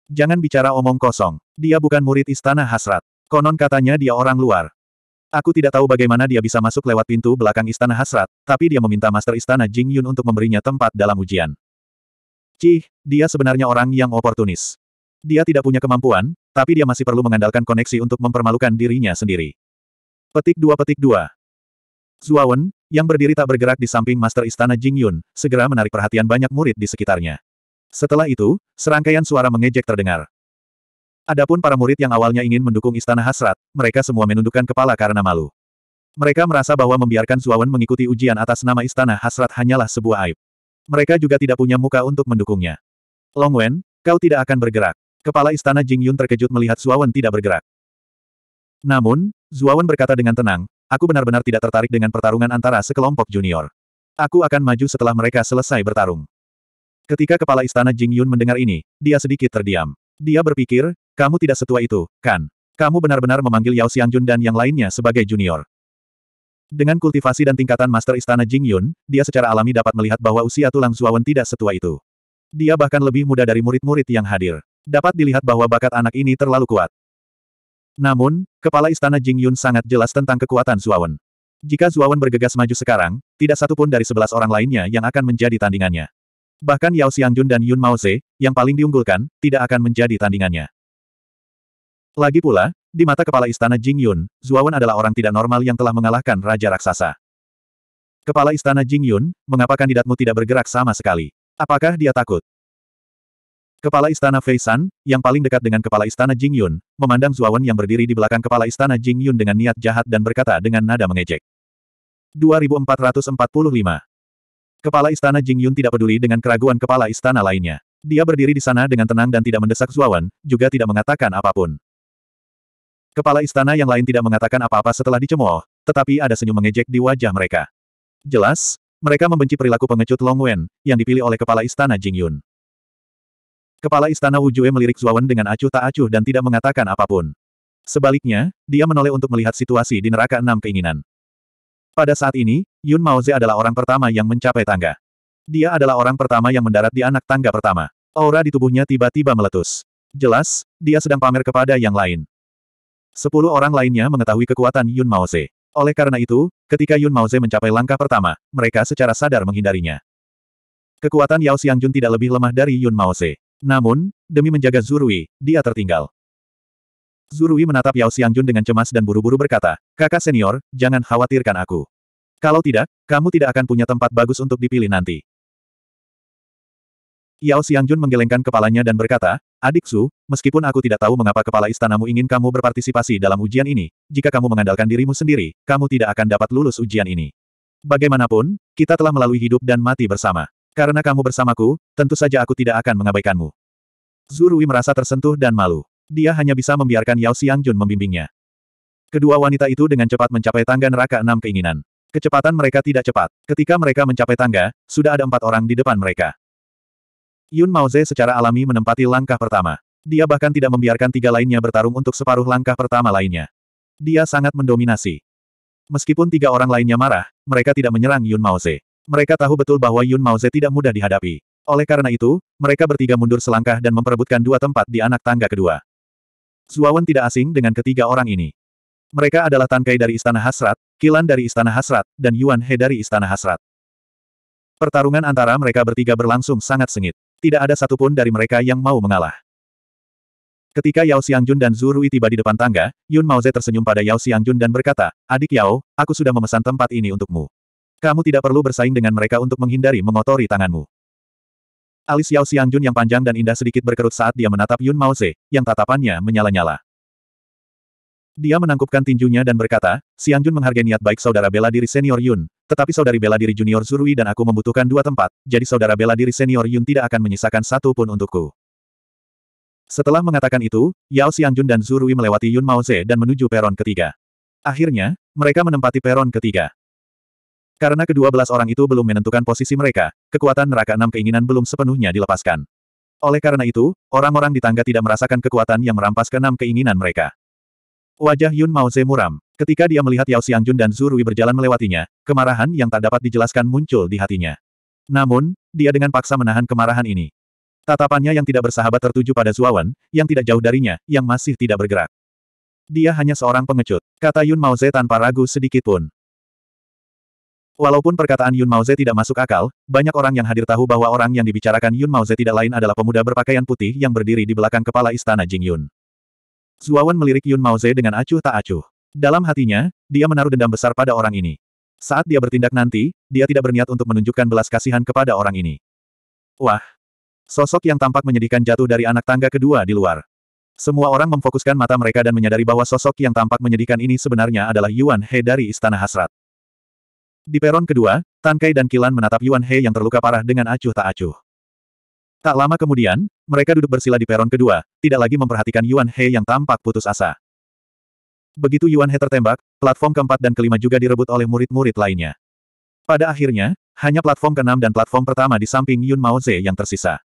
Speaker 1: Jangan bicara omong kosong. Dia bukan murid istana hasrat. Konon katanya dia orang luar. Aku tidak tahu bagaimana dia bisa masuk lewat pintu belakang istana hasrat, tapi dia meminta master istana Jing Yun untuk memberinya tempat dalam ujian. Cih, dia sebenarnya orang yang oportunis. Dia tidak punya kemampuan, tapi dia masih perlu mengandalkan koneksi untuk mempermalukan dirinya sendiri. Petik dua petik dua. Zuawan, yang berdiri tak bergerak di samping Master Istana Jing Yun, segera menarik perhatian banyak murid di sekitarnya. Setelah itu, serangkaian suara mengejek terdengar. Adapun para murid yang awalnya ingin mendukung Istana Hasrat, mereka semua menundukkan kepala karena malu. Mereka merasa bahwa membiarkan Zuawan mengikuti ujian atas nama Istana Hasrat hanyalah sebuah aib. Mereka juga tidak punya muka untuk mendukungnya. Long Wen, kau tidak akan bergerak. Kepala Istana Jing Yun terkejut melihat Zuawan tidak bergerak. Namun, Zuawan berkata dengan tenang, Aku benar-benar tidak tertarik dengan pertarungan antara sekelompok junior. Aku akan maju setelah mereka selesai bertarung. Ketika kepala istana Jing Yun mendengar ini, dia sedikit terdiam. Dia berpikir, kamu tidak setua itu, kan? Kamu benar-benar memanggil Yao Xiangjun dan yang lainnya sebagai junior. Dengan kultivasi dan tingkatan master istana Jing Yun, dia secara alami dapat melihat bahwa usia tulang Zuawan tidak setua itu. Dia bahkan lebih muda dari murid-murid yang hadir. Dapat dilihat bahwa bakat anak ini terlalu kuat. Namun, kepala istana Jing Yun sangat jelas tentang kekuatan Zuawan. Jika Zuawan bergegas maju sekarang, tidak satu pun dari sebelas orang lainnya yang akan menjadi tandingannya. Bahkan Yao Xiangjun dan Yun Ze, yang paling diunggulkan, tidak akan menjadi tandingannya. Lagi pula, di mata kepala istana Jing Yun, Zuawan adalah orang tidak normal yang telah mengalahkan Raja Raksasa. Kepala istana Jing Yun, mengapa kandidatmu tidak bergerak sama sekali? Apakah dia takut? Kepala Istana Fei San, yang paling dekat dengan Kepala Istana Jing Yun, memandang Zuawan yang berdiri di belakang Kepala Istana Jing Yun dengan niat jahat dan berkata dengan nada mengejek. 2445. Kepala Istana Jing Yun tidak peduli dengan keraguan Kepala Istana lainnya. Dia berdiri di sana dengan tenang dan tidak mendesak Zuawan, juga tidak mengatakan apapun. Kepala Istana yang lain tidak mengatakan apa-apa setelah dicemooh, tetapi ada senyum mengejek di wajah mereka. Jelas, mereka membenci perilaku pengecut Long Wen, yang dipilih oleh Kepala Istana Jing Yun. Kepala istana Wujue melirik Zuawan dengan acuh tak acuh dan tidak mengatakan apapun. Sebaliknya, dia menoleh untuk melihat situasi di neraka enam keinginan. Pada saat ini, Yun Maoze adalah orang pertama yang mencapai tangga. Dia adalah orang pertama yang mendarat di anak tangga pertama. Aura di tubuhnya tiba-tiba meletus. Jelas, dia sedang pamer kepada yang lain. Sepuluh orang lainnya mengetahui kekuatan Yun Maoze. Oleh karena itu, ketika Yun Maoze mencapai langkah pertama, mereka secara sadar menghindarinya. Kekuatan Yao Xiangjun tidak lebih lemah dari Yun Maoze. Namun, demi menjaga Zurui, dia tertinggal. Zurui menatap Yao Xiangjun dengan cemas dan buru-buru berkata, kakak senior, jangan khawatirkan aku. Kalau tidak, kamu tidak akan punya tempat bagus untuk dipilih nanti. Yao Xiangjun menggelengkan kepalanya dan berkata, Adik Su, meskipun aku tidak tahu mengapa kepala istanamu ingin kamu berpartisipasi dalam ujian ini, jika kamu mengandalkan dirimu sendiri, kamu tidak akan dapat lulus ujian ini. Bagaimanapun, kita telah melalui hidup dan mati bersama. Karena kamu bersamaku, tentu saja aku tidak akan mengabaikanmu. Zurui merasa tersentuh dan malu. Dia hanya bisa membiarkan Yao Xiangjun membimbingnya. Kedua wanita itu dengan cepat mencapai tangga neraka enam keinginan. Kecepatan mereka tidak cepat. Ketika mereka mencapai tangga, sudah ada empat orang di depan mereka. Yun Maoze secara alami menempati langkah pertama. Dia bahkan tidak membiarkan tiga lainnya bertarung untuk separuh langkah pertama lainnya. Dia sangat mendominasi. Meskipun tiga orang lainnya marah, mereka tidak menyerang Yun Maoze. Mereka tahu betul bahwa Yun Maoze tidak mudah dihadapi. Oleh karena itu, mereka bertiga mundur selangkah dan memperebutkan dua tempat di anak tangga kedua. Zuawan tidak asing dengan ketiga orang ini. Mereka adalah Tangkai dari Istana Hasrat, Kilan dari Istana Hasrat, dan Yuan He dari Istana Hasrat. Pertarungan antara mereka bertiga berlangsung sangat sengit. Tidak ada satupun dari mereka yang mau mengalah. Ketika Yao Xiangjun dan Zhu Rui tiba di depan tangga, Yun Maoze tersenyum pada Yao Xiangjun dan berkata, Adik Yao, aku sudah memesan tempat ini untukmu. Kamu tidak perlu bersaing dengan mereka untuk menghindari mengotori tanganmu. Alis Yao Xiangjun yang panjang dan indah sedikit berkerut saat dia menatap Yun Maoze, yang tatapannya menyala-nyala. Dia menangkupkan tinjunya dan berkata, Xiangjun menghargai niat baik saudara bela diri senior Yun, tetapi saudari bela diri junior Zurui dan aku membutuhkan dua tempat, jadi saudara bela diri senior Yun tidak akan menyisakan satu pun untukku. Setelah mengatakan itu, Yao Xiangjun dan Zurui melewati Yun Maoze dan menuju peron ketiga. Akhirnya, mereka menempati peron ketiga. Karena kedua belas orang itu belum menentukan posisi mereka, kekuatan neraka enam keinginan belum sepenuhnya dilepaskan. Oleh karena itu, orang-orang di tangga tidak merasakan kekuatan yang merampas ke enam keinginan mereka. Wajah Yun Maoze muram. Ketika dia melihat Yao Xiangjun dan Zurui berjalan melewatinya, kemarahan yang tak dapat dijelaskan muncul di hatinya. Namun, dia dengan paksa menahan kemarahan ini. Tatapannya yang tidak bersahabat tertuju pada Zuawan, yang tidak jauh darinya, yang masih tidak bergerak. Dia hanya seorang pengecut, kata Yun Maoze tanpa ragu sedikitpun. Walaupun perkataan Yun Ze tidak masuk akal, banyak orang yang hadir tahu bahwa orang yang dibicarakan Yun Ze tidak lain adalah pemuda berpakaian putih yang berdiri di belakang kepala istana Jingyun. Zuawan melirik Yun Ze dengan acuh tak acuh. Dalam hatinya, dia menaruh dendam besar pada orang ini. Saat dia bertindak nanti, dia tidak berniat untuk menunjukkan belas kasihan kepada orang ini. Wah! Sosok yang tampak menyedihkan jatuh dari anak tangga kedua di luar. Semua orang memfokuskan mata mereka dan menyadari bahwa sosok yang tampak menyedihkan ini sebenarnya adalah Yuan He dari Istana Hasrat. Di peron kedua, Tangkai dan Kilan menatap Yuan He yang terluka parah dengan acuh tak acuh. Tak lama kemudian, mereka duduk bersila di peron kedua, tidak lagi memperhatikan Yuan He yang tampak putus asa. Begitu Yuan He tertembak, platform keempat dan kelima juga direbut oleh murid-murid lainnya. Pada akhirnya, hanya platform keenam dan platform pertama di samping Yun Mao Ze yang tersisa.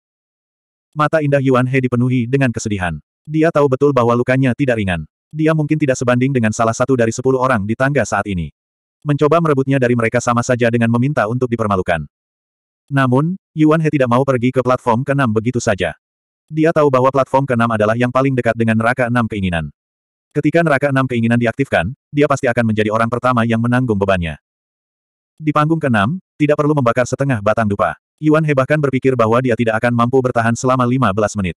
Speaker 1: Mata indah Yuan He dipenuhi dengan kesedihan. Dia tahu betul bahwa lukanya tidak ringan. Dia mungkin tidak sebanding dengan salah satu dari sepuluh orang di tangga saat ini. Mencoba merebutnya dari mereka sama saja dengan meminta untuk dipermalukan. Namun, Yuan He tidak mau pergi ke platform ke-6 begitu saja. Dia tahu bahwa platform ke-6 adalah yang paling dekat dengan neraka enam keinginan. Ketika neraka enam keinginan diaktifkan, dia pasti akan menjadi orang pertama yang menanggung bebannya. Di panggung ke-6, tidak perlu membakar setengah batang dupa. Yuan He bahkan berpikir bahwa dia tidak akan mampu bertahan selama 15 menit.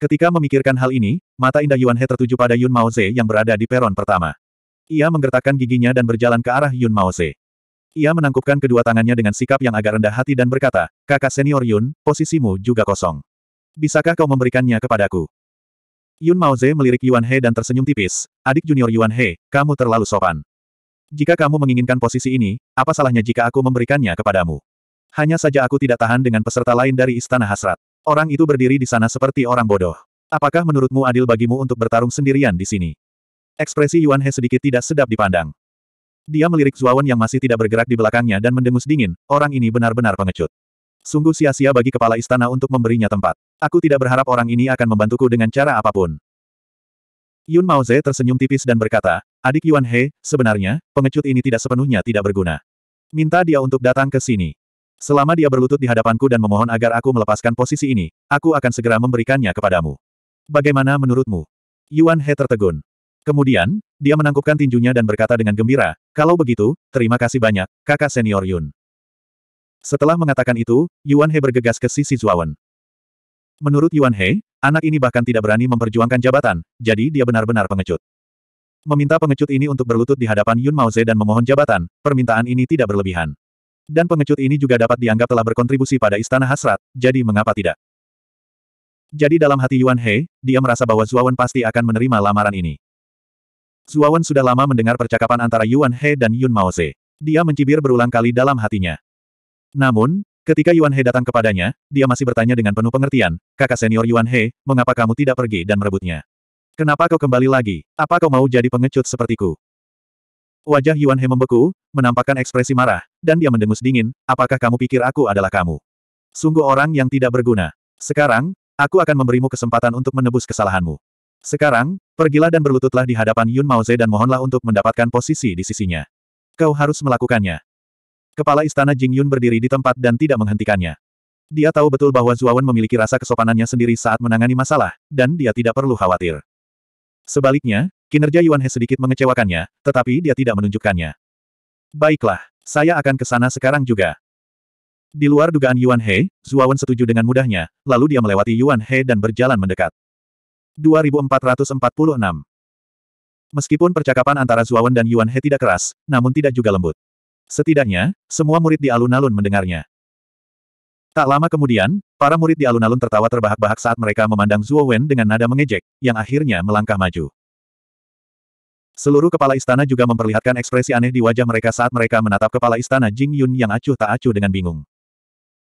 Speaker 1: Ketika memikirkan hal ini, mata indah Yuan He tertuju pada Yun Mao Ze yang berada di peron pertama. Ia menggertakkan giginya dan berjalan ke arah Yun Maose. Ia menangkupkan kedua tangannya dengan sikap yang agak rendah hati dan berkata, kakak senior Yun, posisimu juga kosong. Bisakah kau memberikannya kepadaku? Yun Maoze melirik Yuan He dan tersenyum tipis, adik junior Yuan He, kamu terlalu sopan. Jika kamu menginginkan posisi ini, apa salahnya jika aku memberikannya kepadamu? Hanya saja aku tidak tahan dengan peserta lain dari Istana Hasrat. Orang itu berdiri di sana seperti orang bodoh. Apakah menurutmu adil bagimu untuk bertarung sendirian di sini? Ekspresi Yuan He sedikit tidak sedap dipandang. Dia melirik Zuawan yang masih tidak bergerak di belakangnya dan mendengus dingin, orang ini benar-benar pengecut. Sungguh sia-sia bagi kepala istana untuk memberinya tempat. Aku tidak berharap orang ini akan membantuku dengan cara apapun. Yun Maoze tersenyum tipis dan berkata, Adik Yuan He, sebenarnya, pengecut ini tidak sepenuhnya tidak berguna. Minta dia untuk datang ke sini. Selama dia berlutut di hadapanku dan memohon agar aku melepaskan posisi ini, aku akan segera memberikannya kepadamu. Bagaimana menurutmu? Yuan He tertegun. Kemudian, dia menangkupkan tinjunya dan berkata dengan gembira, kalau begitu, terima kasih banyak, kakak senior Yun. Setelah mengatakan itu, Yuan He bergegas ke sisi Zuawan. Menurut Yuan He, anak ini bahkan tidak berani memperjuangkan jabatan, jadi dia benar-benar pengecut. Meminta pengecut ini untuk berlutut di hadapan Yun Maoze dan memohon jabatan, permintaan ini tidak berlebihan. Dan pengecut ini juga dapat dianggap telah berkontribusi pada Istana Hasrat, jadi mengapa tidak? Jadi dalam hati Yuan He, dia merasa bahwa Zuawan pasti akan menerima lamaran ini. Zuawan sudah lama mendengar percakapan antara Yuan He dan Yun Maoze. Dia mencibir berulang kali dalam hatinya. Namun, ketika Yuan He datang kepadanya, dia masih bertanya dengan penuh pengertian, kakak senior Yuan He, mengapa kamu tidak pergi dan merebutnya? Kenapa kau kembali lagi? Apa kau mau jadi pengecut sepertiku? Wajah Yuan He membeku, menampakkan ekspresi marah, dan dia mendengus dingin, apakah kamu pikir aku adalah kamu? Sungguh orang yang tidak berguna. Sekarang, aku akan memberimu kesempatan untuk menebus kesalahanmu. Sekarang, Pergilah dan berlututlah di hadapan Yun Maoze dan mohonlah untuk mendapatkan posisi di sisinya. Kau harus melakukannya. Kepala istana Jing Yun berdiri di tempat dan tidak menghentikannya. Dia tahu betul bahwa Zuawan memiliki rasa kesopanannya sendiri saat menangani masalah, dan dia tidak perlu khawatir. Sebaliknya, kinerja Yuan He sedikit mengecewakannya, tetapi dia tidak menunjukkannya. Baiklah, saya akan ke sana sekarang juga. Di luar dugaan Yuan He, Zuawan setuju dengan mudahnya, lalu dia melewati Yuan He dan berjalan mendekat. 2446. Meskipun percakapan antara Zuawan dan Yuan He tidak keras, namun tidak juga lembut. Setidaknya, semua murid di alun-alun mendengarnya. Tak lama kemudian, para murid di alun-alun tertawa terbahak-bahak saat mereka memandang Zuo Wen dengan nada mengejek, yang akhirnya melangkah maju. Seluruh kepala istana juga memperlihatkan ekspresi aneh di wajah mereka saat mereka menatap kepala istana Jing Yun yang acuh tak acuh dengan bingung.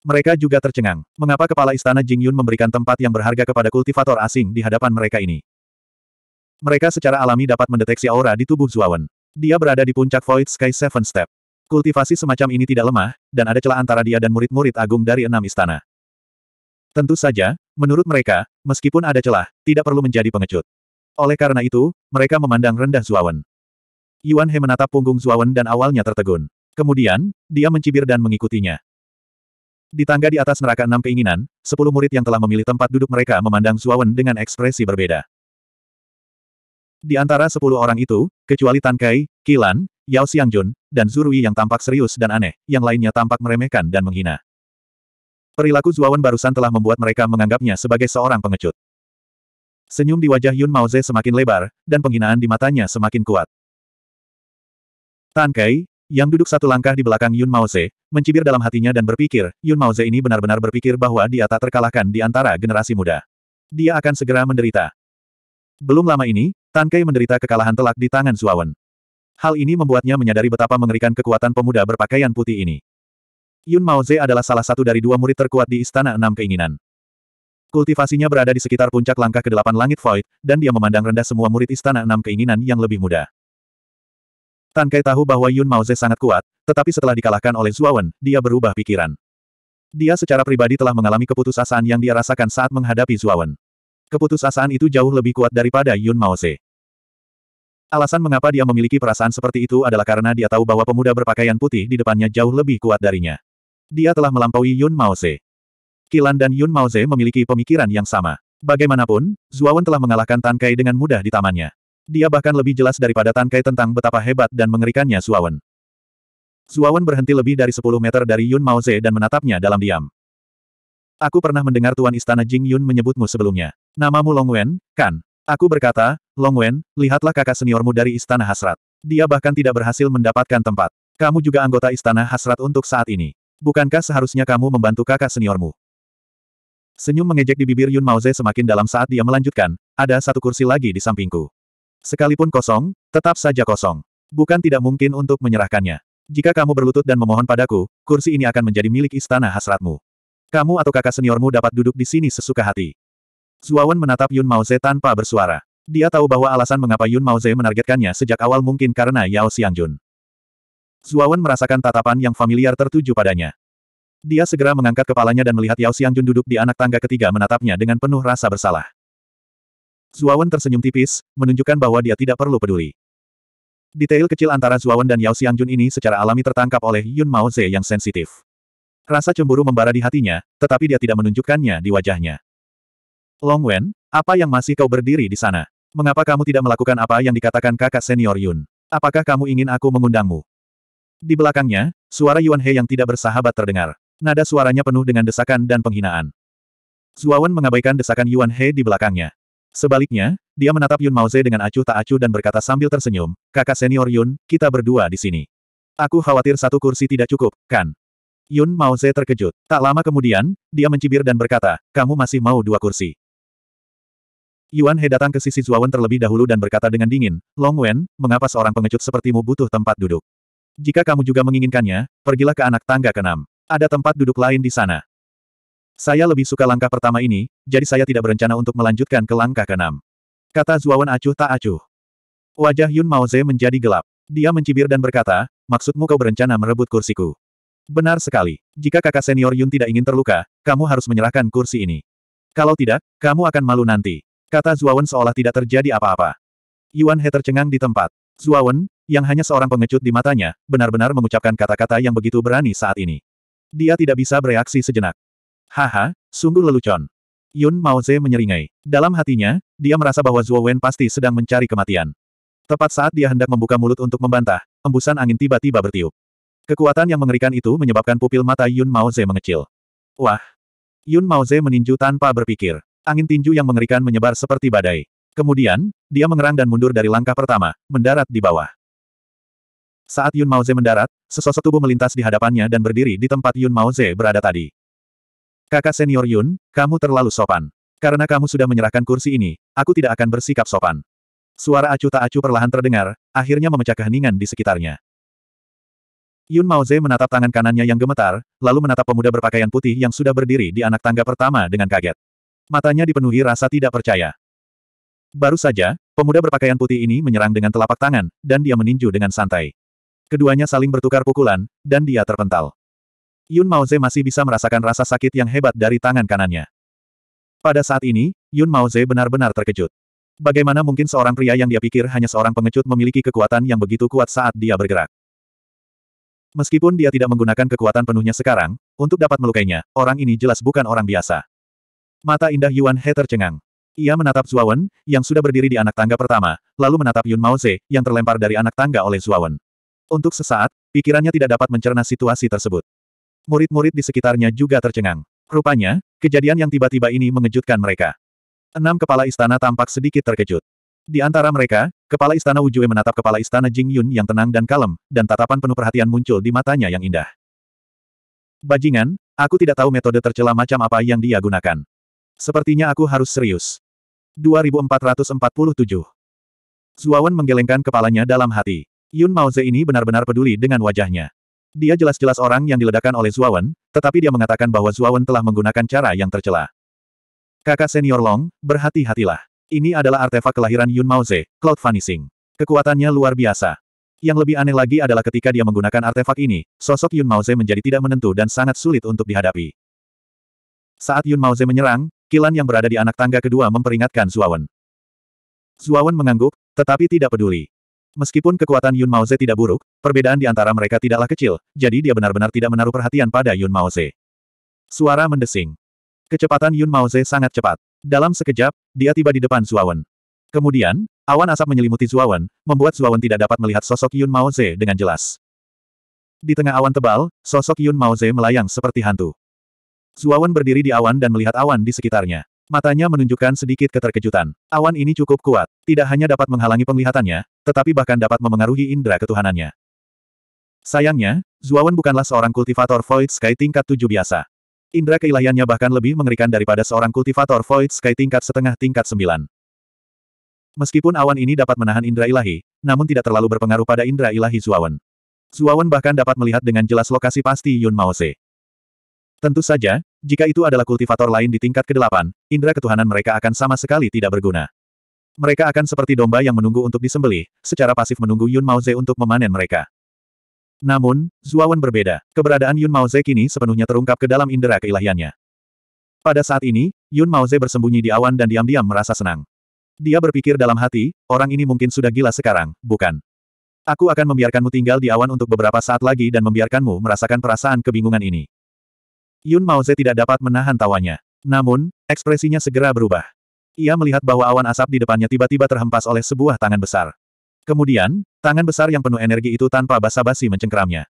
Speaker 1: Mereka juga tercengang. Mengapa kepala istana Jingyun memberikan tempat yang berharga kepada kultivator asing di hadapan mereka ini? Mereka secara alami dapat mendeteksi aura di tubuh Zuawan. Dia berada di puncak Void Sky Seven Step. Kultivasi semacam ini tidak lemah, dan ada celah antara dia dan murid-murid agung dari enam istana. Tentu saja, menurut mereka, meskipun ada celah, tidak perlu menjadi pengecut. Oleh karena itu, mereka memandang rendah Zuawan. Yuan He menatap punggung Zuawan dan awalnya tertegun. Kemudian, dia mencibir dan mengikutinya. Di tangga di atas neraka enam keinginan, sepuluh murid yang telah memilih tempat duduk mereka memandang Zuawan dengan ekspresi berbeda. Di antara sepuluh orang itu, kecuali Tan Kai, Kilan, Yao Xiangjun, dan Zurui yang tampak serius dan aneh, yang lainnya tampak meremehkan dan menghina. Perilaku Zuawan barusan telah membuat mereka menganggapnya sebagai seorang pengecut. Senyum di wajah Yun Maoze semakin lebar, dan penghinaan di matanya semakin kuat. Tan Kai, yang duduk satu langkah di belakang Yun Maoze, mencibir dalam hatinya dan berpikir, Yun Maoze ini benar-benar berpikir bahwa dia tak terkalahkan di antara generasi muda. Dia akan segera menderita. Belum lama ini, Tan Kei menderita kekalahan telak di tangan Suawan. Hal ini membuatnya menyadari betapa mengerikan kekuatan pemuda berpakaian putih ini. Yun Maoze adalah salah satu dari dua murid terkuat di Istana Enam Keinginan. Kultivasinya berada di sekitar puncak langkah kedelapan langit Void, dan dia memandang rendah semua murid Istana Enam Keinginan yang lebih muda. Tan Kai tahu bahwa Yun Maoze sangat kuat, tetapi setelah dikalahkan oleh Zuawan, dia berubah pikiran. Dia secara pribadi telah mengalami keputusasaan yang dia rasakan saat menghadapi Zuawan. Keputusasaan itu jauh lebih kuat daripada Yun Maoze. Alasan mengapa dia memiliki perasaan seperti itu adalah karena dia tahu bahwa pemuda berpakaian putih di depannya jauh lebih kuat darinya. Dia telah melampaui Yun Maoze. Kilan dan Yun Maoze memiliki pemikiran yang sama. Bagaimanapun, Zuawan telah mengalahkan Tan Kai dengan mudah di tamannya. Dia bahkan lebih jelas daripada Tangkai tentang betapa hebat dan mengerikannya Suawen. Suawen berhenti lebih dari 10 meter dari Yun Maoze dan menatapnya dalam diam. Aku pernah mendengar Tuan Istana Jing Yun menyebutmu sebelumnya. Namamu Long Wen, kan? Aku berkata, Long Wen, lihatlah kakak seniormu dari Istana Hasrat. Dia bahkan tidak berhasil mendapatkan tempat. Kamu juga anggota Istana Hasrat untuk saat ini. Bukankah seharusnya kamu membantu kakak seniormu? Senyum mengejek di bibir Yun Maoze semakin dalam saat dia melanjutkan, ada satu kursi lagi di sampingku. Sekalipun kosong, tetap saja kosong. Bukan tidak mungkin untuk menyerahkannya. Jika kamu berlutut dan memohon padaku, kursi ini akan menjadi milik istana hasratmu. Kamu atau kakak seniormu dapat duduk di sini sesuka hati. Zuawan menatap Yun Maoze tanpa bersuara. Dia tahu bahwa alasan mengapa Yun Maoze menargetkannya sejak awal mungkin karena Yao Xiangjun. Zuawan merasakan tatapan yang familiar tertuju padanya. Dia segera mengangkat kepalanya dan melihat Yao Xiangjun duduk di anak tangga ketiga menatapnya dengan penuh rasa bersalah. Zuawan tersenyum tipis, menunjukkan bahwa dia tidak perlu peduli. Detail kecil antara Zuawan dan Yao Xiangjun ini secara alami tertangkap oleh Yun Mao Ze yang sensitif. Rasa cemburu membara di hatinya, tetapi dia tidak menunjukkannya di wajahnya. Long Wen, apa yang masih kau berdiri di sana? Mengapa kamu tidak melakukan apa yang dikatakan kakak senior Yun? Apakah kamu ingin aku mengundangmu? Di belakangnya, suara Yuan He yang tidak bersahabat terdengar. Nada suaranya penuh dengan desakan dan penghinaan. Zuawan mengabaikan desakan Yuan He di belakangnya. Sebaliknya, dia menatap Yun Mauze dengan acuh tak acuh dan berkata sambil tersenyum, kakak senior Yun, kita berdua di sini. Aku khawatir satu kursi tidak cukup, kan? Yun Mauze terkejut. Tak lama kemudian, dia mencibir dan berkata, kamu masih mau dua kursi. Yuan He datang ke sisi Zuawan terlebih dahulu dan berkata dengan dingin, Long Wen, mengapa seorang pengecut sepertimu butuh tempat duduk? Jika kamu juga menginginkannya, pergilah ke anak tangga keenam. Ada tempat duduk lain di sana. Saya lebih suka langkah pertama ini, jadi saya tidak berencana untuk melanjutkan ke langkah keenam. Kata Zuawan acuh tak acuh. Wajah Yun Maoze menjadi gelap. Dia mencibir dan berkata, maksudmu kau berencana merebut kursiku. Benar sekali. Jika kakak senior Yun tidak ingin terluka, kamu harus menyerahkan kursi ini. Kalau tidak, kamu akan malu nanti. Kata Zuawan seolah tidak terjadi apa-apa. Yuan He tercengang di tempat. Zuawan, yang hanya seorang pengecut di matanya, benar-benar mengucapkan kata-kata yang begitu berani saat ini. Dia tidak bisa bereaksi sejenak. Haha, sungguh lelucon. Yun Maoze menyeringai. Dalam hatinya, dia merasa bahwa Zhuo Wen pasti sedang mencari kematian. Tepat saat dia hendak membuka mulut untuk membantah, embusan angin tiba-tiba bertiup. Kekuatan yang mengerikan itu menyebabkan pupil mata Yun Maoze mengecil. Wah! Yun Maoze meninju tanpa berpikir. Angin tinju yang mengerikan menyebar seperti badai. Kemudian, dia mengerang dan mundur dari langkah pertama, mendarat di bawah. Saat Yun Maoze mendarat, sesosok tubuh melintas di hadapannya dan berdiri di tempat Yun Maoze berada tadi. Kakak senior Yun, kamu terlalu sopan. Karena kamu sudah menyerahkan kursi ini, aku tidak akan bersikap sopan. Suara acuh tak acuh perlahan terdengar, akhirnya memecah keheningan di sekitarnya. Yun Maoze menatap tangan kanannya yang gemetar, lalu menatap pemuda berpakaian putih yang sudah berdiri di anak tangga pertama dengan kaget. Matanya dipenuhi rasa tidak percaya. Baru saja, pemuda berpakaian putih ini menyerang dengan telapak tangan, dan dia meninju dengan santai. Keduanya saling bertukar pukulan, dan dia terpental. Yun Maoze masih bisa merasakan rasa sakit yang hebat dari tangan kanannya. Pada saat ini, Yun Maoze benar-benar terkejut. Bagaimana mungkin seorang pria yang dia pikir hanya seorang pengecut memiliki kekuatan yang begitu kuat saat dia bergerak? Meskipun dia tidak menggunakan kekuatan penuhnya sekarang, untuk dapat melukainya, orang ini jelas bukan orang biasa. Mata indah Yuan He tercengang. Ia menatap Zuawan, yang sudah berdiri di anak tangga pertama, lalu menatap Yun Maoze, yang terlempar dari anak tangga oleh Zuawan. Untuk sesaat, pikirannya tidak dapat mencerna situasi tersebut. Murid-murid di sekitarnya juga tercengang. Rupanya, kejadian yang tiba-tiba ini mengejutkan mereka. Enam kepala istana tampak sedikit terkejut. Di antara mereka, kepala istana Wu Wujue menatap kepala istana Jing Yun yang tenang dan kalem, dan tatapan penuh perhatian muncul di matanya yang indah. Bajingan, aku tidak tahu metode tercela macam apa yang dia gunakan. Sepertinya aku harus serius. 2447 Zuawan menggelengkan kepalanya dalam hati. Yun Ze ini benar-benar peduli dengan wajahnya. Dia jelas-jelas orang yang diledakkan oleh Zuawan, tetapi dia mengatakan bahwa Zuawan telah menggunakan cara yang tercela. Kakak senior Long, berhati-hatilah. Ini adalah artefak kelahiran Yun Maoze, Cloud Vanishing. Kekuatannya luar biasa. Yang lebih aneh lagi adalah ketika dia menggunakan artefak ini, sosok Yun Maoze menjadi tidak menentu dan sangat sulit untuk dihadapi. Saat Yun Maoze menyerang, Kilan yang berada di anak tangga kedua memperingatkan Zuawan. Zuawan mengangguk, tetapi tidak peduli. Meskipun kekuatan Yun Maoze tidak buruk, perbedaan di antara mereka tidaklah kecil, jadi dia benar-benar tidak menaruh perhatian pada Yun Maoze. Suara mendesing. Kecepatan Yun Maoze sangat cepat. Dalam sekejap, dia tiba di depan Zuawan. Kemudian, awan asap menyelimuti Zuawan, membuat Zuawan tidak dapat melihat sosok Yun Maoze dengan jelas. Di tengah awan tebal, sosok Yun Maoze melayang seperti hantu. Zuawan berdiri di awan dan melihat awan di sekitarnya. Matanya menunjukkan sedikit keterkejutan. Awan ini cukup kuat, tidak hanya dapat menghalangi penglihatannya, tetapi bahkan dapat memengaruhi indera ketuhanannya. Sayangnya, Zuawan bukanlah seorang kultivator Void Sky tingkat tujuh biasa. Indra keilahiannya bahkan lebih mengerikan daripada seorang kultivator Void Sky tingkat setengah tingkat sembilan. Meskipun awan ini dapat menahan indera ilahi, namun tidak terlalu berpengaruh pada indera ilahi Zuawan. Zuawan bahkan dapat melihat dengan jelas lokasi pasti Yun Maose. Tentu saja, jika itu adalah kultivator lain di tingkat ke-8, indera ketuhanan mereka akan sama sekali tidak berguna. Mereka akan seperti domba yang menunggu untuk disembelih, secara pasif menunggu Yun Maoze untuk memanen mereka. Namun, Zuawan berbeda. Keberadaan Yun Maoze kini sepenuhnya terungkap ke dalam indera keilahiannya. Pada saat ini, Yun Maoze bersembunyi di awan dan diam-diam merasa senang. Dia berpikir dalam hati, orang ini mungkin sudah gila sekarang, bukan? Aku akan membiarkanmu tinggal di awan untuk beberapa saat lagi dan membiarkanmu merasakan perasaan kebingungan ini. Yun Maoze tidak dapat menahan tawanya. Namun, ekspresinya segera berubah. Ia melihat bahwa awan asap di depannya tiba-tiba terhempas oleh sebuah tangan besar. Kemudian, tangan besar yang penuh energi itu tanpa basa-basi mencengkeramnya.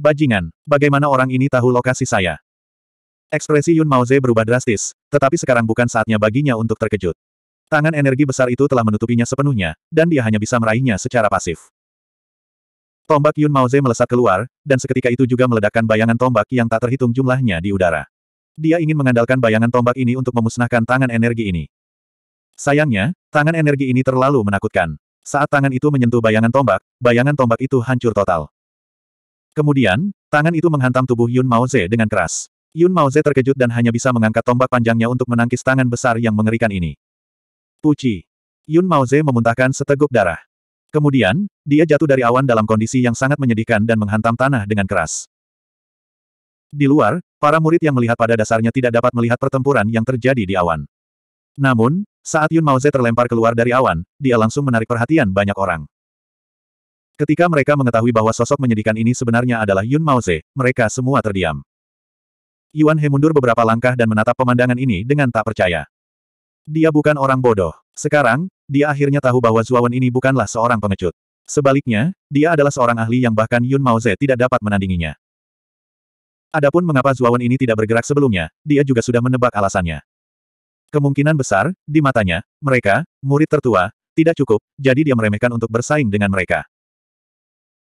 Speaker 1: Bajingan, bagaimana orang ini tahu lokasi saya? Ekspresi Yun Maoze berubah drastis, tetapi sekarang bukan saatnya baginya untuk terkejut. Tangan energi besar itu telah menutupinya sepenuhnya, dan dia hanya bisa meraihnya secara pasif. Tombak Yun Maoze melesat keluar, dan seketika itu juga meledakkan bayangan tombak yang tak terhitung jumlahnya di udara. Dia ingin mengandalkan bayangan tombak ini untuk memusnahkan tangan energi ini. Sayangnya, tangan energi ini terlalu menakutkan. Saat tangan itu menyentuh bayangan tombak, bayangan tombak itu hancur total. Kemudian, tangan itu menghantam tubuh Yun Maoze dengan keras. Yun Maoze terkejut dan hanya bisa mengangkat tombak panjangnya untuk menangkis tangan besar yang mengerikan ini. Puci. Yun Maoze memuntahkan seteguk darah. Kemudian, dia jatuh dari awan dalam kondisi yang sangat menyedihkan dan menghantam tanah dengan keras. Di luar, para murid yang melihat pada dasarnya tidak dapat melihat pertempuran yang terjadi di awan. Namun, saat Yun Mao Maoze terlempar keluar dari awan, dia langsung menarik perhatian banyak orang. Ketika mereka mengetahui bahwa sosok menyedihkan ini sebenarnya adalah Yun Mao Maoze, mereka semua terdiam. Yuan He mundur beberapa langkah dan menatap pemandangan ini dengan tak percaya. Dia bukan orang bodoh. Sekarang, dia akhirnya tahu bahwa Zuawan ini bukanlah seorang pengecut. Sebaliknya, dia adalah seorang ahli yang bahkan Yun Maoze tidak dapat menandinginya. Adapun mengapa Zuawan ini tidak bergerak sebelumnya, dia juga sudah menebak alasannya. Kemungkinan besar, di matanya, mereka, murid tertua, tidak cukup, jadi dia meremehkan untuk bersaing dengan mereka.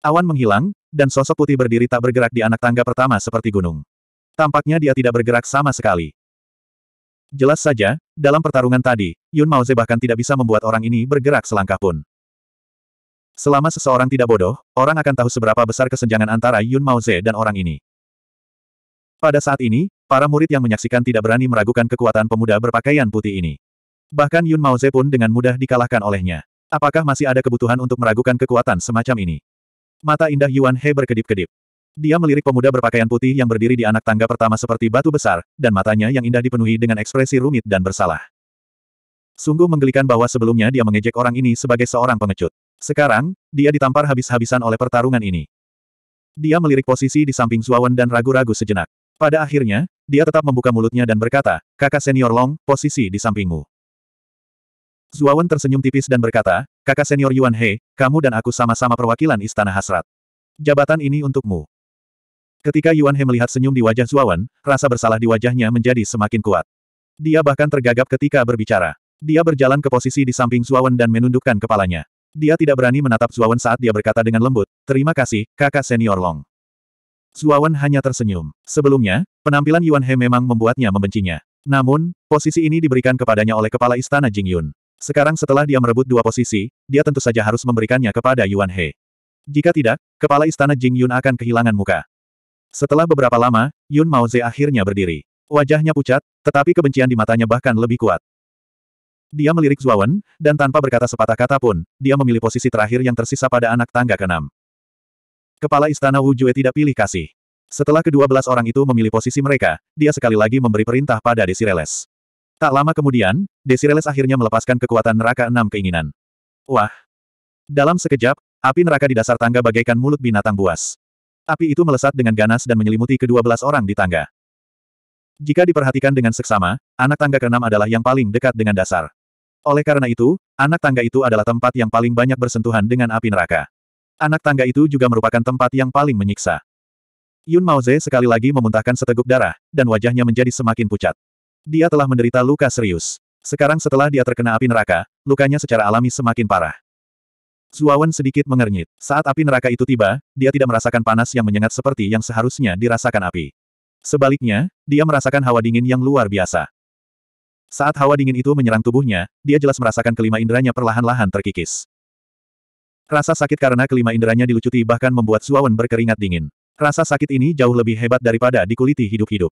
Speaker 1: Awan menghilang, dan sosok putih berdiri tak bergerak di anak tangga pertama seperti gunung. Tampaknya dia tidak bergerak sama sekali. Jelas saja, dalam pertarungan tadi, Yun Maoze bahkan tidak bisa membuat orang ini bergerak selangkah pun. Selama seseorang tidak bodoh, orang akan tahu seberapa besar kesenjangan antara Yun Maoze dan orang ini. Pada saat ini, para murid yang menyaksikan tidak berani meragukan kekuatan pemuda berpakaian putih ini. Bahkan Yun Maoze pun dengan mudah dikalahkan olehnya. Apakah masih ada kebutuhan untuk meragukan kekuatan semacam ini? Mata indah Yuan He berkedip-kedip. Dia melirik pemuda berpakaian putih yang berdiri di anak tangga pertama seperti batu besar, dan matanya yang indah dipenuhi dengan ekspresi rumit dan bersalah. Sungguh menggelikan bahwa sebelumnya dia mengejek orang ini sebagai seorang pengecut. Sekarang, dia ditampar habis-habisan oleh pertarungan ini. Dia melirik posisi di samping Zuawan dan ragu-ragu sejenak. Pada akhirnya, dia tetap membuka mulutnya dan berkata, kakak senior Long, posisi di sampingmu. Zuawan tersenyum tipis dan berkata, kakak senior Yuan He, kamu dan aku sama-sama perwakilan Istana Hasrat. Jabatan ini untukmu. Ketika Yuan He melihat senyum di wajah Zuawan, rasa bersalah di wajahnya menjadi semakin kuat. Dia bahkan tergagap ketika berbicara. Dia berjalan ke posisi di samping Zuawan dan menundukkan kepalanya. Dia tidak berani menatap Zuawan saat dia berkata dengan lembut, Terima kasih, kakak senior Long. Zuawan hanya tersenyum. Sebelumnya, penampilan Yuan He memang membuatnya membencinya. Namun, posisi ini diberikan kepadanya oleh kepala istana Jingyun. Sekarang setelah dia merebut dua posisi, dia tentu saja harus memberikannya kepada Yuan He. Jika tidak, kepala istana Jingyun akan kehilangan muka. Setelah beberapa lama, Yun Maoze akhirnya berdiri. Wajahnya pucat, tetapi kebencian di matanya bahkan lebih kuat. Dia melirik Zuawan, dan tanpa berkata sepatah kata pun, dia memilih posisi terakhir yang tersisa pada anak tangga keenam. Kepala Istana Wu Jue tidak pilih kasih. Setelah kedua belas orang itu memilih posisi mereka, dia sekali lagi memberi perintah pada Desireles. Tak lama kemudian, Desireles akhirnya melepaskan kekuatan neraka enam keinginan. Wah! Dalam sekejap, api neraka di dasar tangga bagaikan mulut binatang buas. Api itu melesat dengan ganas dan menyelimuti kedua belas orang di tangga. Jika diperhatikan dengan seksama, anak tangga keenam adalah yang paling dekat dengan dasar. Oleh karena itu, anak tangga itu adalah tempat yang paling banyak bersentuhan dengan api neraka. Anak tangga itu juga merupakan tempat yang paling menyiksa. Yun Maoze sekali lagi memuntahkan seteguk darah, dan wajahnya menjadi semakin pucat. Dia telah menderita luka serius. Sekarang setelah dia terkena api neraka, lukanya secara alami semakin parah. Suawan sedikit mengernyit. Saat api neraka itu tiba, dia tidak merasakan panas yang menyengat seperti yang seharusnya dirasakan api. Sebaliknya, dia merasakan hawa dingin yang luar biasa. Saat hawa dingin itu menyerang tubuhnya, dia jelas merasakan kelima inderanya perlahan-lahan terkikis. Rasa sakit karena kelima inderanya dilucuti bahkan membuat Suawan berkeringat dingin. Rasa sakit ini jauh lebih hebat daripada dikuliti hidup-hidup.